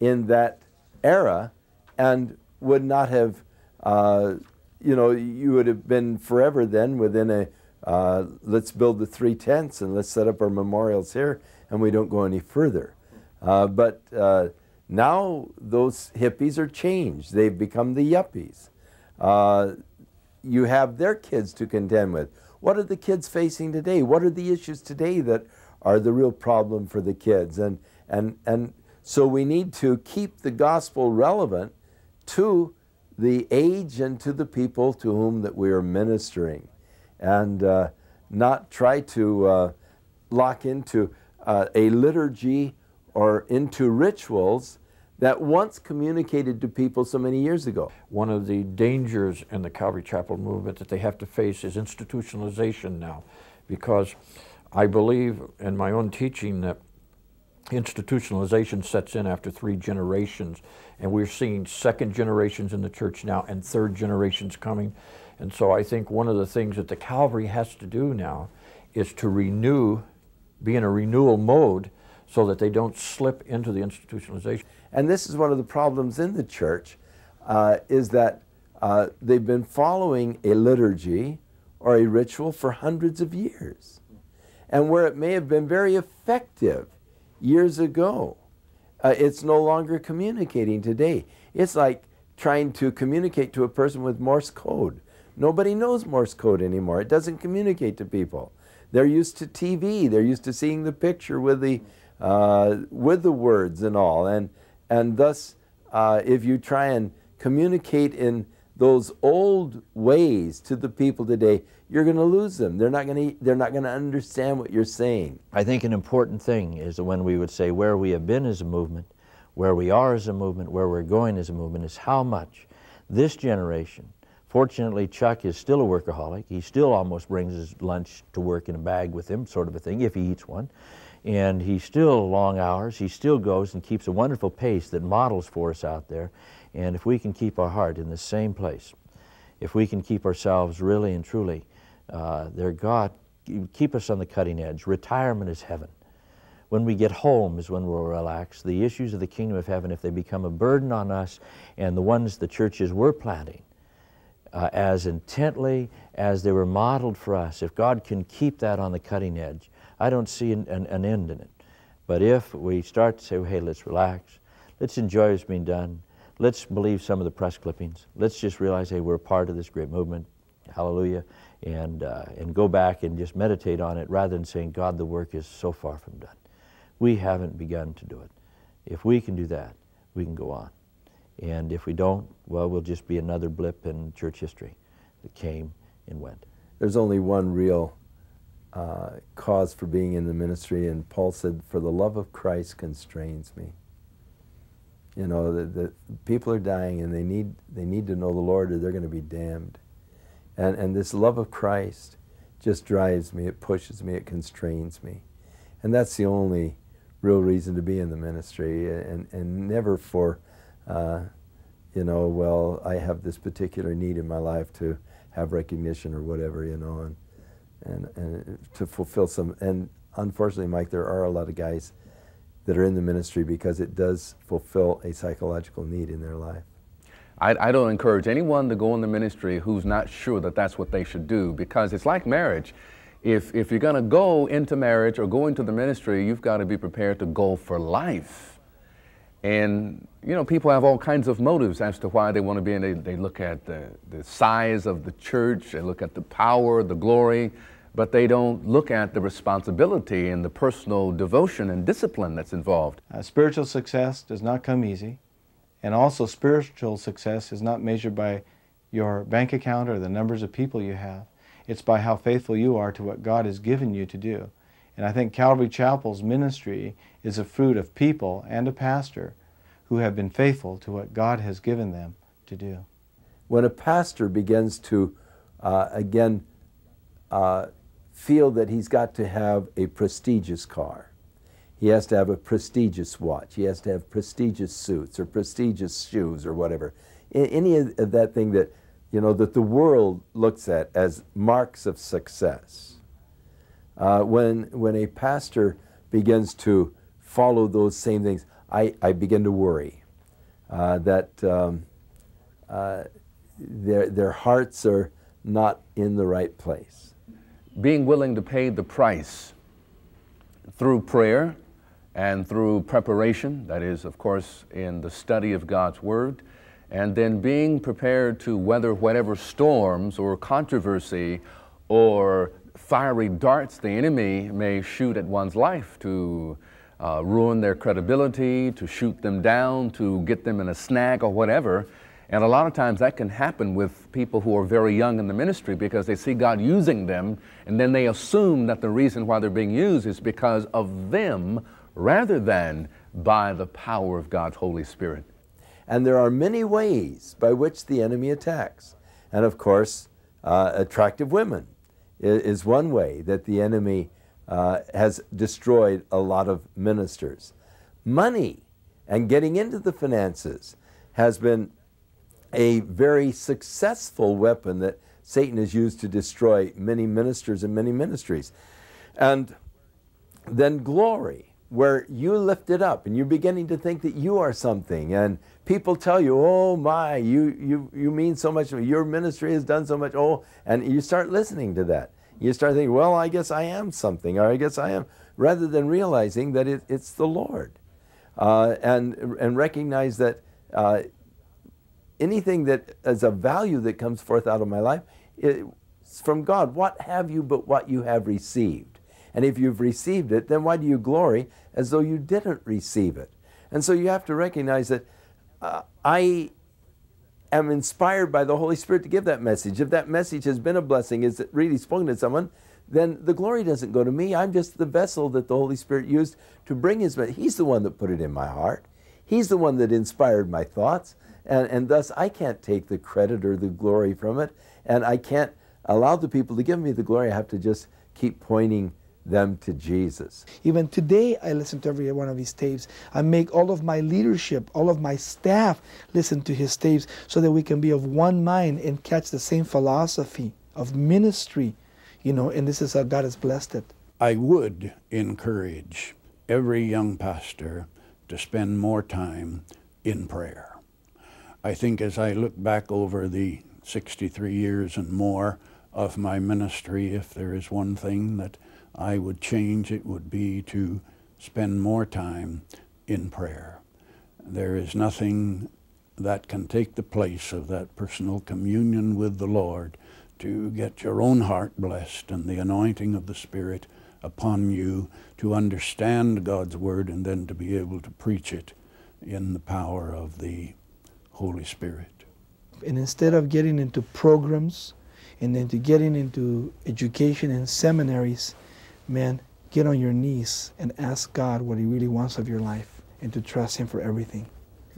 in that era and would not have, uh, you know, you would have been forever then within a uh, let's build the three tents and let's set up our memorials here and we don't go any further. Uh, but uh, now those hippies are changed. They've become the yuppies. Uh, you have their kids to contend with. What are the kids facing today? What are the issues today that are the real problem for the kids? And, and, and so we need to keep the gospel relevant to the age and to the people to whom that we are ministering and uh, not try to uh, lock into uh, a liturgy or into rituals that once communicated to people so many years ago. One of the dangers in the Calvary Chapel movement that they have to face is institutionalization now, because I believe in my own teaching that institutionalization sets in after three generations, and we're seeing second generations in the church now and third generations coming. And so I think one of the things that the Calvary has to do now is to renew, be in a renewal mode so that they don't slip into the institutionalization. And this is one of the problems in the church uh, is that uh, they've been following a liturgy or a ritual for hundreds of years. And where it may have been very effective years ago, uh, it's no longer communicating today. It's like trying to communicate to a person with Morse code. Nobody knows Morse code anymore. It doesn't communicate to people. They're used to TV. They're used to seeing the picture with the uh, with the words and all. And, and thus, uh, if you try and communicate in those old ways to the people today, you're going to lose them. They're not going to they're not going to understand what you're saying. I think an important thing is when we would say where we have been as a movement, where we are as a movement, where we're going as a movement is how much this generation. Fortunately, Chuck is still a workaholic. He still almost brings his lunch to work in a bag with him, sort of a thing, if he eats one. And he still long hours. He still goes and keeps a wonderful pace that models for us out there. And if we can keep our heart in the same place, if we can keep ourselves really and truly uh, there, God, keep us on the cutting edge. Retirement is heaven. When we get home is when we'll relax. The issues of the kingdom of heaven, if they become a burden on us and the ones the churches were planting, uh, as intently as they were modeled for us, if God can keep that on the cutting edge, I don't see an, an, an end in it. But if we start to say, well, hey, let's relax, let's enjoy what's being done, let's believe some of the press clippings, let's just realize, hey, we're part of this great movement, hallelujah, and, uh, and go back and just meditate on it rather than saying, God, the work is so far from done. We haven't begun to do it. If we can do that, we can go on. And if we don't, well, we'll just be another blip in church history that came and went. There's only one real uh, cause for being in the ministry. And Paul said, For the love of Christ constrains me. You know, the, the people are dying and they need, they need to know the Lord or they're going to be damned. And, and this love of Christ just drives me, it pushes me, it constrains me. And that's the only real reason to be in the ministry and, and never for, uh, you know, well, I have this particular need in my life to have recognition or whatever, you know. And and, and to fulfill some. And unfortunately, Mike, there are a lot of guys that are in the ministry because it does fulfill a psychological need in their life. I, I, don't encourage anyone to go in the ministry who's not sure that that's what they should do because it's like marriage. If, if you're going to go into marriage or go into the ministry, you've got to be prepared to go for life. And, you know, people have all kinds of motives as to why they want to be in. They, they look at the, the size of the church, they look at the power, the glory, but they don't look at the responsibility and the personal devotion and discipline that's involved. Uh, spiritual success does not come easy. And also, spiritual success is not measured by your bank account or the numbers of people you have. It's by how faithful you are to what God has given you to do. And I think Calvary Chapel's ministry is a fruit of people and a pastor who have been faithful to what God has given them to do. When a pastor begins to, uh, again, uh, feel that he's got to have a prestigious car, he has to have a prestigious watch, he has to have prestigious suits or prestigious shoes or whatever, any of that thing that you know that the world looks at as marks of success. Uh, when when a pastor begins to follow those same things, I, I begin to worry uh, that um, uh, their, their hearts are not in the right place. Being willing to pay the price through prayer and through preparation, that is, of course, in the study of God's Word, and then being prepared to weather whatever storms or controversy or fiery darts the enemy may shoot at one's life to uh, ruin their credibility, to shoot them down, to get them in a snag or whatever. And a lot of times that can happen with people who are very young in the ministry because they see God using them and then they assume that the reason why they're being used is because of them rather than by the power of God's Holy Spirit. And there are many ways by which the enemy attacks. And of course, uh, attractive women is, is one way that the enemy uh, has destroyed a lot of ministers. Money and getting into the finances has been a very successful weapon that Satan has used to destroy many ministers and many ministries. And then glory, where you lift it up and you're beginning to think that you are something, and people tell you, "Oh my, you you you mean so much. Your ministry has done so much." Oh, and you start listening to that you start thinking, well, I guess I am something, or I guess I am, rather than realizing that it, it's the Lord. Uh, and, and recognize that uh, anything that is a value that comes forth out of my life is from God. What have you but what you have received? And if you've received it, then why do you glory as though you didn't receive it? And so you have to recognize that uh, I am inspired by the Holy Spirit to give that message. If that message has been a blessing, is really spoken to someone, then the glory doesn't go to me. I'm just the vessel that the Holy Spirit used to bring His message. He's the one that put it in my heart. He's the one that inspired my thoughts, and, and thus I can't take the credit or the glory from it, and I can't allow the people to give me the glory. I have to just keep pointing them to Jesus. Even today, I listen to every one of his tapes. I make all of my leadership, all of my staff listen to his tapes so that we can be of one mind and catch the same philosophy of ministry, you know, and this is how God has blessed it. I would encourage every young pastor to spend more time in prayer. I think as I look back over the 63 years and more of my ministry, if there is one thing that I would change it would be to spend more time in prayer. There is nothing that can take the place of that personal communion with the Lord to get your own heart blessed and the anointing of the Spirit upon you to understand God's Word and then to be able to preach it in the power of the Holy Spirit. And instead of getting into programs and then to getting into education and seminaries, man, get on your knees and ask God what He really wants of your life and to trust Him for everything.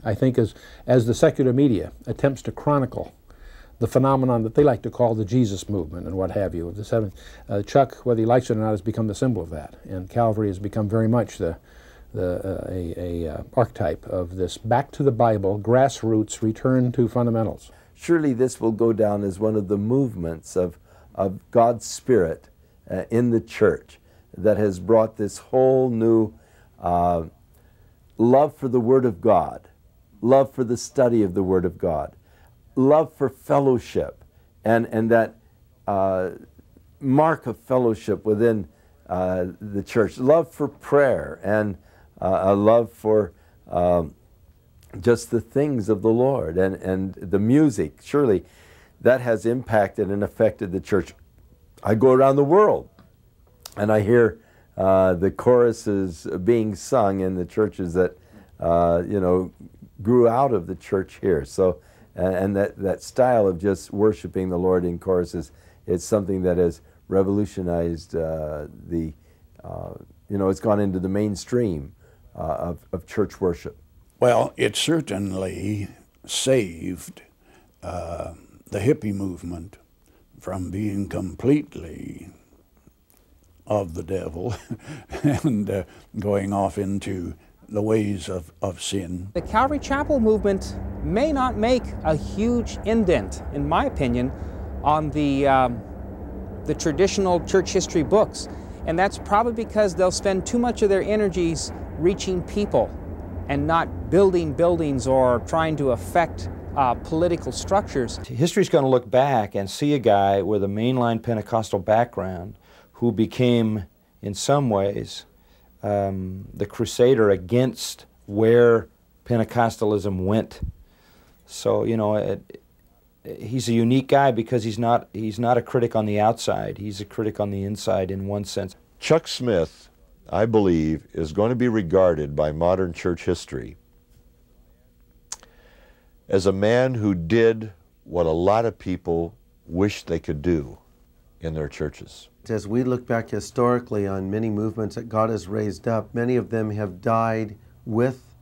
I think as, as the secular media attempts to chronicle the phenomenon that they like to call the Jesus movement and what have you, the seven, uh, Chuck, whether he likes it or not, has become the symbol of that. And Calvary has become very much the, the, uh, a, a uh, archetype of this back to the Bible, grassroots, return to fundamentals. Surely this will go down as one of the movements of, of God's Spirit uh, in the church that has brought this whole new uh, love for the Word of God, love for the study of the Word of God, love for fellowship, and, and that uh, mark of fellowship within uh, the church, love for prayer, and uh, a love for um, just the things of the Lord and, and the music. Surely that has impacted and affected the church. I go around the world and I hear uh, the choruses being sung in the churches that, uh, you know, grew out of the church here. So, and that, that style of just worshiping the Lord in choruses, it's something that has revolutionized uh, the, uh, you know, it's gone into the mainstream uh, of, of church worship. Well, it certainly saved uh, the hippie movement from being completely of the devil <laughs> and uh, going off into the ways of, of sin. The Calvary Chapel movement may not make a huge indent, in my opinion, on the, um, the traditional church history books. And that's probably because they'll spend too much of their energies reaching people and not building buildings or trying to affect uh, political structures. History's going to look back and see a guy with a mainline Pentecostal background who became, in some ways, um, the crusader against where Pentecostalism went. So you know, it, it, he's a unique guy because he's not he's not a critic on the outside. He's a critic on the inside in one sense. Chuck Smith, I believe, is going to be regarded by modern church history as a man who did what a lot of people wish they could do in their churches. As we look back historically on many movements that God has raised up, many of them have died with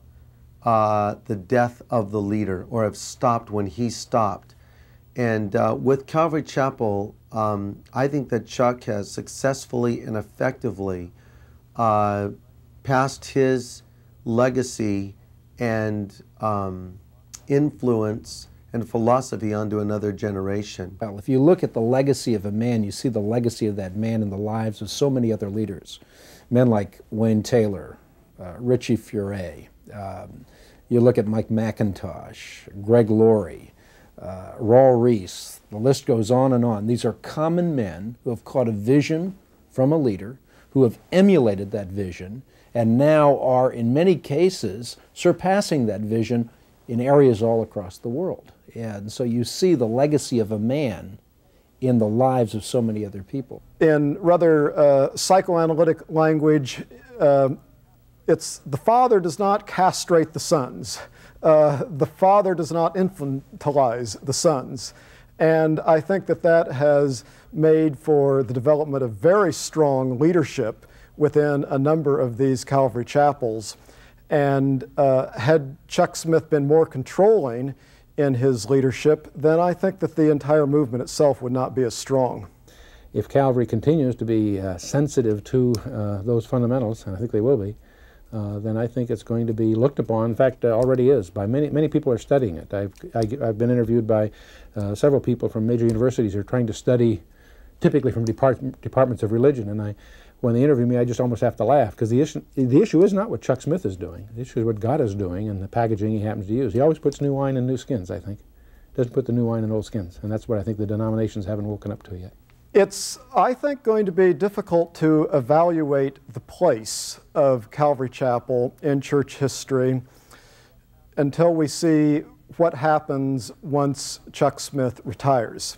uh, the death of the leader or have stopped when he stopped. And uh, with Calvary Chapel, um, I think that Chuck has successfully and effectively uh, passed his legacy and um, influence and philosophy onto another generation. Well, if you look at the legacy of a man, you see the legacy of that man in the lives of so many other leaders. Men like Wayne Taylor, uh, Richie Furay, um, you look at Mike McIntosh, Greg Laurie, uh, Raul Reese, the list goes on and on. These are common men who have caught a vision from a leader, who have emulated that vision, and now are, in many cases, surpassing that vision in areas all across the world. And so you see the legacy of a man in the lives of so many other people. In rather uh, psychoanalytic language, uh, it's the father does not castrate the sons. Uh, the father does not infantilize the sons. And I think that that has made for the development of very strong leadership within a number of these Calvary chapels. And uh, had Chuck Smith been more controlling, in his leadership, then I think that the entire movement itself would not be as strong. If Calvary continues to be uh, sensitive to uh, those fundamentals, and I think they will be, uh, then I think it's going to be looked upon. In fact, uh, already is by many. Many people are studying it. I've I, i have been interviewed by uh, several people from major universities who are trying to study, typically from depart departments of religion, and I when they interview me, I just almost have to laugh because the issue, the issue is not what Chuck Smith is doing. The issue is what God is doing and the packaging he happens to use. He always puts new wine in new skins, I think. Doesn't put the new wine in old skins. And that's what I think the denominations haven't woken up to yet. It's, I think, going to be difficult to evaluate the place of Calvary Chapel in church history until we see what happens once Chuck Smith retires.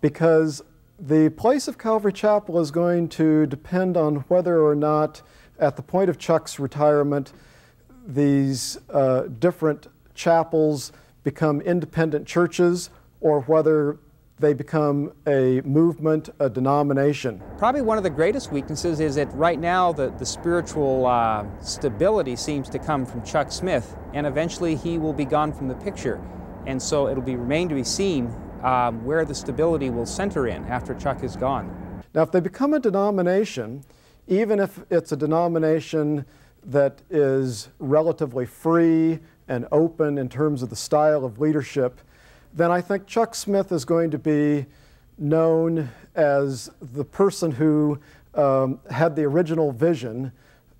Because the place of Calvary Chapel is going to depend on whether or not, at the point of Chuck's retirement, these uh, different chapels become independent churches or whether they become a movement, a denomination. Probably one of the greatest weaknesses is that right now the, the spiritual uh, stability seems to come from Chuck Smith, and eventually he will be gone from the picture. And so it'll be remain to be seen um, where the stability will center in after Chuck is gone. Now, if they become a denomination, even if it's a denomination that is relatively free and open in terms of the style of leadership, then I think Chuck Smith is going to be known as the person who um, had the original vision,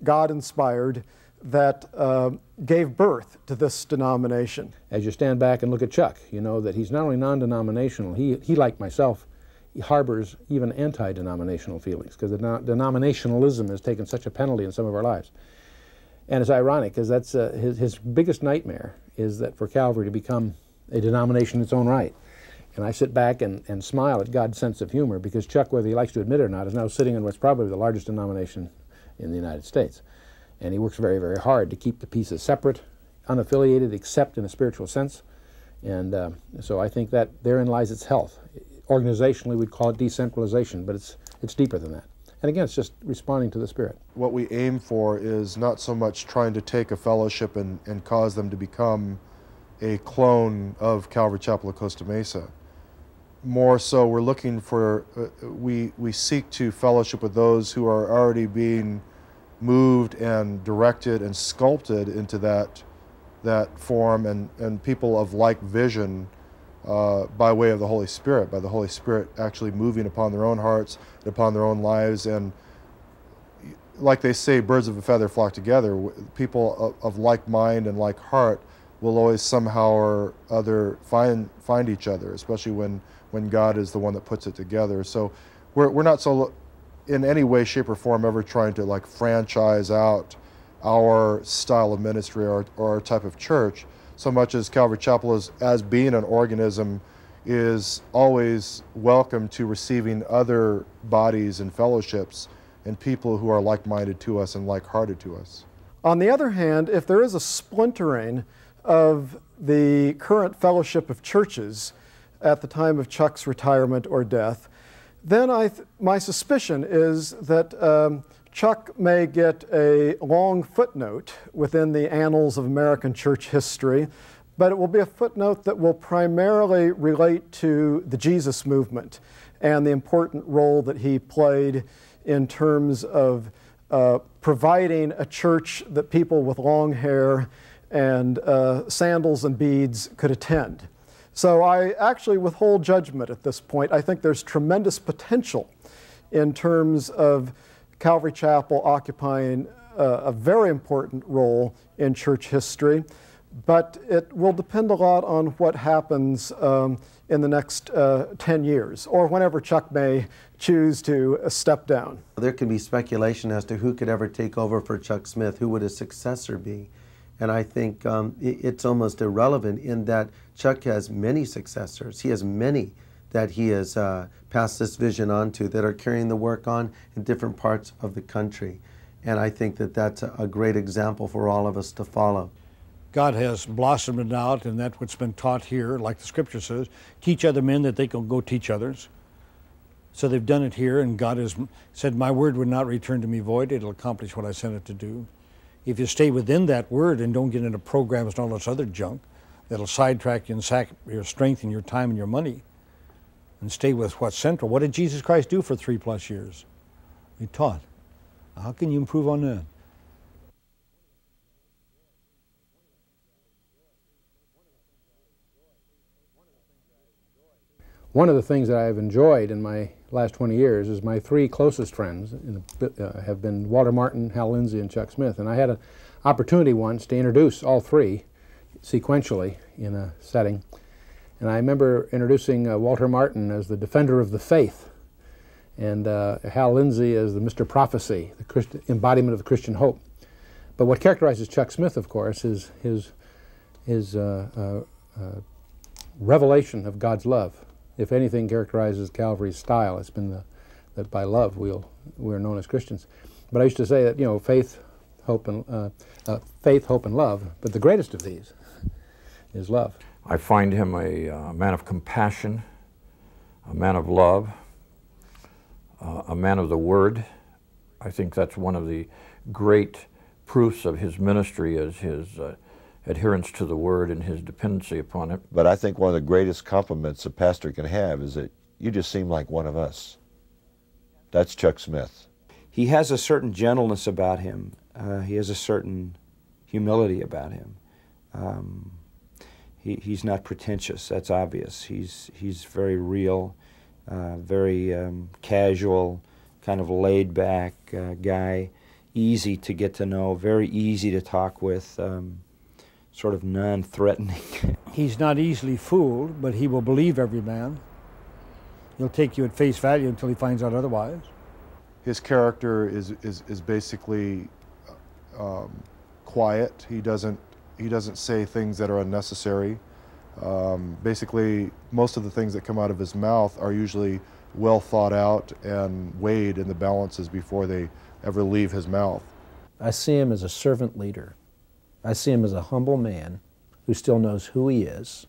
God inspired, that uh, gave birth to this denomination. As you stand back and look at Chuck, you know that he's not only non denominational, he, he like myself, he harbors even anti denominational feelings because denominationalism has taken such a penalty in some of our lives. And it's ironic because that's uh, his, his biggest nightmare is that for Calvary to become a denomination in its own right. And I sit back and, and smile at God's sense of humor because Chuck, whether he likes to admit it or not, is now sitting in what's probably the largest denomination in the United States. And he works very, very hard to keep the pieces separate, unaffiliated, except in a spiritual sense. And uh, so I think that therein lies its health. Organizationally, we'd call it decentralization, but it's, it's deeper than that. And again, it's just responding to the Spirit. What we aim for is not so much trying to take a fellowship and, and cause them to become a clone of Calvary Chapel of Costa Mesa. More so, we're looking for, uh, we, we seek to fellowship with those who are already being moved and directed and sculpted into that that form and, and people of like vision uh, by way of the Holy Spirit, by the Holy Spirit actually moving upon their own hearts and upon their own lives. And like they say, birds of a feather flock together. People of, of like mind and like heart will always somehow or other find, find each other, especially when, when God is the one that puts it together. So we're, we're not so in any way, shape, or form ever trying to like franchise out our style of ministry or, or our type of church, so much as Calvary Chapel is as being an organism is always welcome to receiving other bodies and fellowships and people who are like-minded to us and like-hearted to us. On the other hand, if there is a splintering of the current fellowship of churches at the time of Chuck's retirement or death, then th my suspicion is that um, Chuck may get a long footnote within the annals of American church history, but it will be a footnote that will primarily relate to the Jesus movement and the important role that he played in terms of uh, providing a church that people with long hair and uh, sandals and beads could attend. So I actually withhold judgment at this point. I think there's tremendous potential in terms of Calvary Chapel occupying a, uh, a very important role in church history, but it will depend a lot on what happens um, in the next uh, 10 years or whenever Chuck may choose to uh, step down. There can be speculation as to who could ever take over for Chuck Smith, who would his successor be. And I think um, it's almost irrelevant in that Chuck has many successors. He has many that he has uh, passed this vision on to that are carrying the work on in different parts of the country. And I think that that's a great example for all of us to follow. God has blossomed it out, and that what's been taught here, like the scripture says, teach other men that they can go teach others. So they've done it here, and God has said, My word would not return to me void, it'll accomplish what I sent it to do. If you stay within that word and don't get into programs and all this other junk, that'll sidetrack you and sack your strength and your time and your money and stay with what's central. What did Jesus Christ do for three plus years? He taught. How can you improve on that? One of the things that I've enjoyed in my last 20 years is my three closest friends uh, have been Walter Martin, Hal Lindsey, and Chuck Smith. And I had an opportunity once to introduce all three sequentially in a setting. And I remember introducing uh, Walter Martin as the defender of the faith and uh, Hal Lindsey as the Mr. Prophecy, the Christ embodiment of the Christian hope. But what characterizes Chuck Smith, of course, is his, his uh, uh, uh revelation of God's love. If anything characterizes Calvary's style, it's been the, that by love we will we're known as Christians. But I used to say that, you know, faith, hope, and, uh, faith, hope, and love, but the greatest of these love. I find him a uh, man of compassion, a man of love, uh, a man of the word. I think that's one of the great proofs of his ministry is his uh, adherence to the word and his dependency upon it. But I think one of the greatest compliments a pastor can have is that you just seem like one of us. That's Chuck Smith. He has a certain gentleness about him. Uh, he has a certain humility about him. Um, he, he's not pretentious. That's obvious. He's he's very real, uh, very um, casual, kind of laid back uh, guy, easy to get to know, very easy to talk with, um, sort of non-threatening. <laughs> he's not easily fooled, but he will believe every man. He'll take you at face value until he finds out otherwise. His character is is is basically. Um, quiet. He doesn't he doesn't say things that are unnecessary. Um, basically, most of the things that come out of his mouth are usually well thought out and weighed in the balances before they ever leave his mouth. I see him as a servant leader. I see him as a humble man who still knows who he is,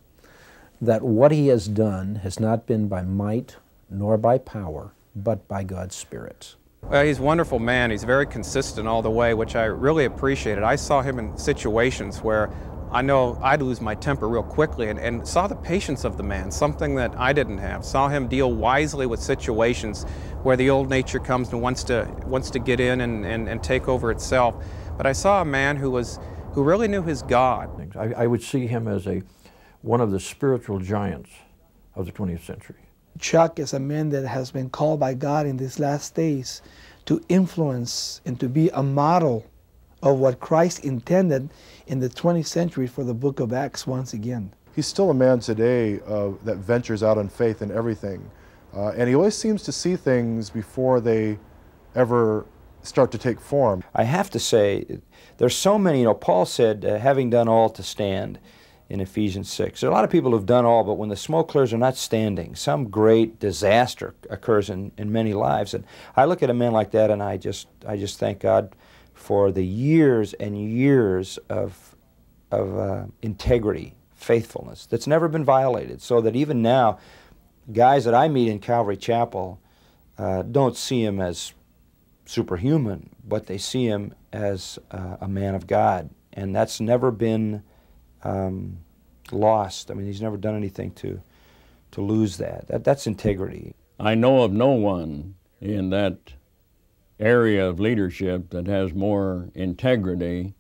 that what he has done has not been by might nor by power, but by God's Spirit. Well, he's a wonderful man. He's very consistent all the way, which I really appreciated. I saw him in situations where I know I'd lose my temper real quickly and, and, saw the patience of the man, something that I didn't have. Saw him deal wisely with situations where the old nature comes and wants to, wants to get in and, and, and take over itself. But I saw a man who, was, who really knew his God. I, I would see him as a, one of the spiritual giants of the 20th century. Chuck is a man that has been called by God in these last days to influence and to be a model of what Christ intended in the 20th century for the book of Acts once again. He's still a man today uh, that ventures out on faith in everything. Uh, and he always seems to see things before they ever start to take form. I have to say, there's so many, you know, Paul said, uh, having done all to stand in Ephesians 6. There are a lot of people who've done all, but when the smoke clears, they're not standing. Some great disaster occurs in, in many lives. And I look at a man like that and I just, I just thank God for the years and years of, of uh, integrity, faithfulness that's never been violated. So that even now, guys that I meet in Calvary Chapel uh, don't see him as superhuman, but they see him as uh, a man of God. And that's never been um, lost. I mean, he's never done anything to, to lose that. that. That's integrity. I know of no one in that area of leadership that has more integrity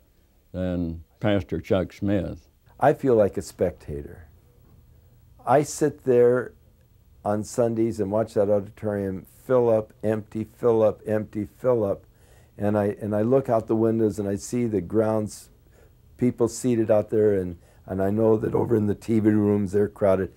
than Pastor Chuck Smith. I feel like a spectator. I sit there on Sundays and watch that auditorium fill up, empty, fill up, empty, fill up. And I, and I look out the windows and I see the grounds people seated out there, and, and I know that over in the TV rooms they're crowded.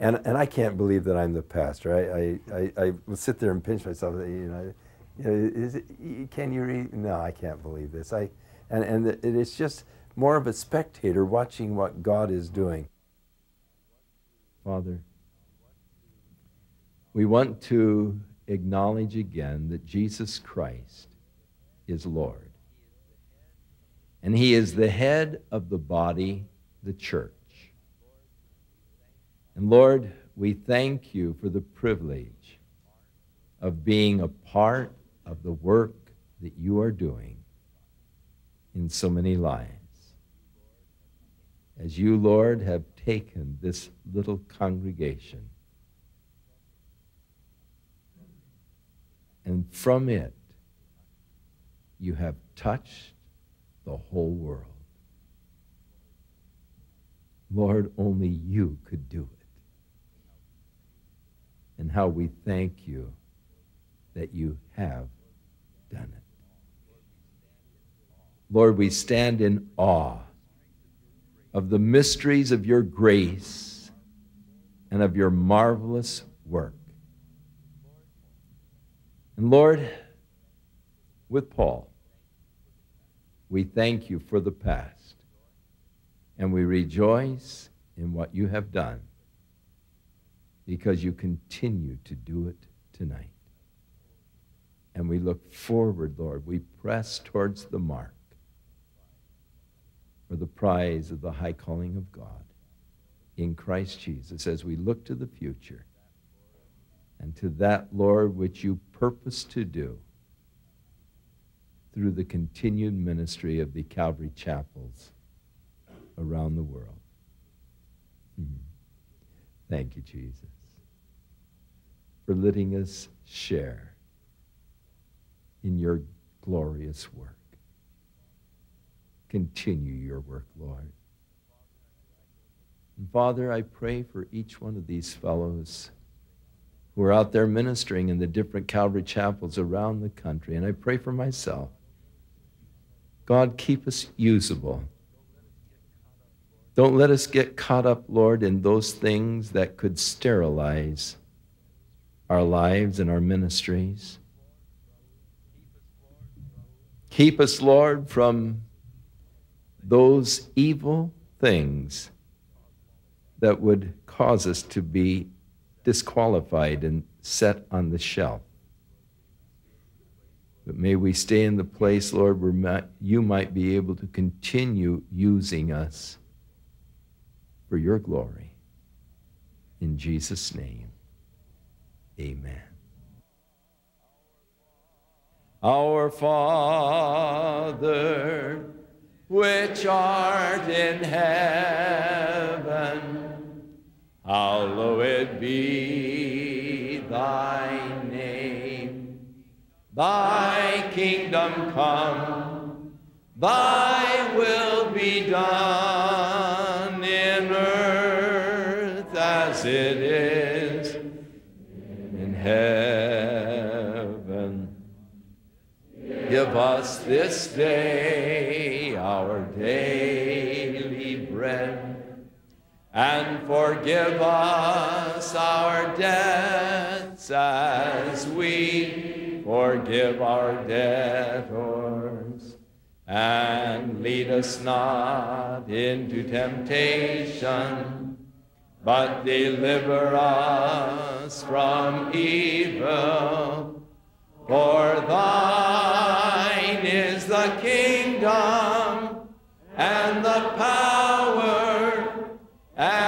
And, and I can't believe that I'm the pastor. I, I, I, I will sit there and pinch myself. You know, you know is it, can you read? No, I can't believe this. I, and, and it's just more of a spectator watching what God is doing. Father, we want to acknowledge again that Jesus Christ is Lord and he is the head of the body, the church. And Lord, we thank you for the privilege of being a part of the work that you are doing in so many lives. As you, Lord, have taken this little congregation and from it you have touched the whole world. Lord, only you could do it. And how we thank you that you have done it. Lord, we stand in awe of the mysteries of your grace and of your marvelous work. And Lord, with Paul, we thank you for the past, and we rejoice in what you have done because you continue to do it tonight. And we look forward, Lord. We press towards the mark for the prize of the high calling of God in Christ Jesus as we look to the future and to that, Lord, which you purpose to do through the continued ministry of the Calvary chapels around the world. Mm. Thank you, Jesus, for letting us share in your glorious work. Continue your work, Lord. And Father, I pray for each one of these fellows who are out there ministering in the different Calvary chapels around the country. And I pray for myself God, keep us usable. Don't let us get caught up, Lord, in those things that could sterilize our lives and our ministries. Keep us, Lord, from those evil things that would cause us to be disqualified and set on the shelf. But may we stay in the place, Lord, where you might be able to continue using us for your glory. In Jesus' name, amen. Our Father, which art in heaven, hallowed be thy name. Thy kingdom come, thy will be done in earth as it is in heaven. Give us this day our daily bread. And forgive us our debts as we forgive our debtors. And lead us not into temptation, but deliver us from evil. For thine is the kingdom and the power and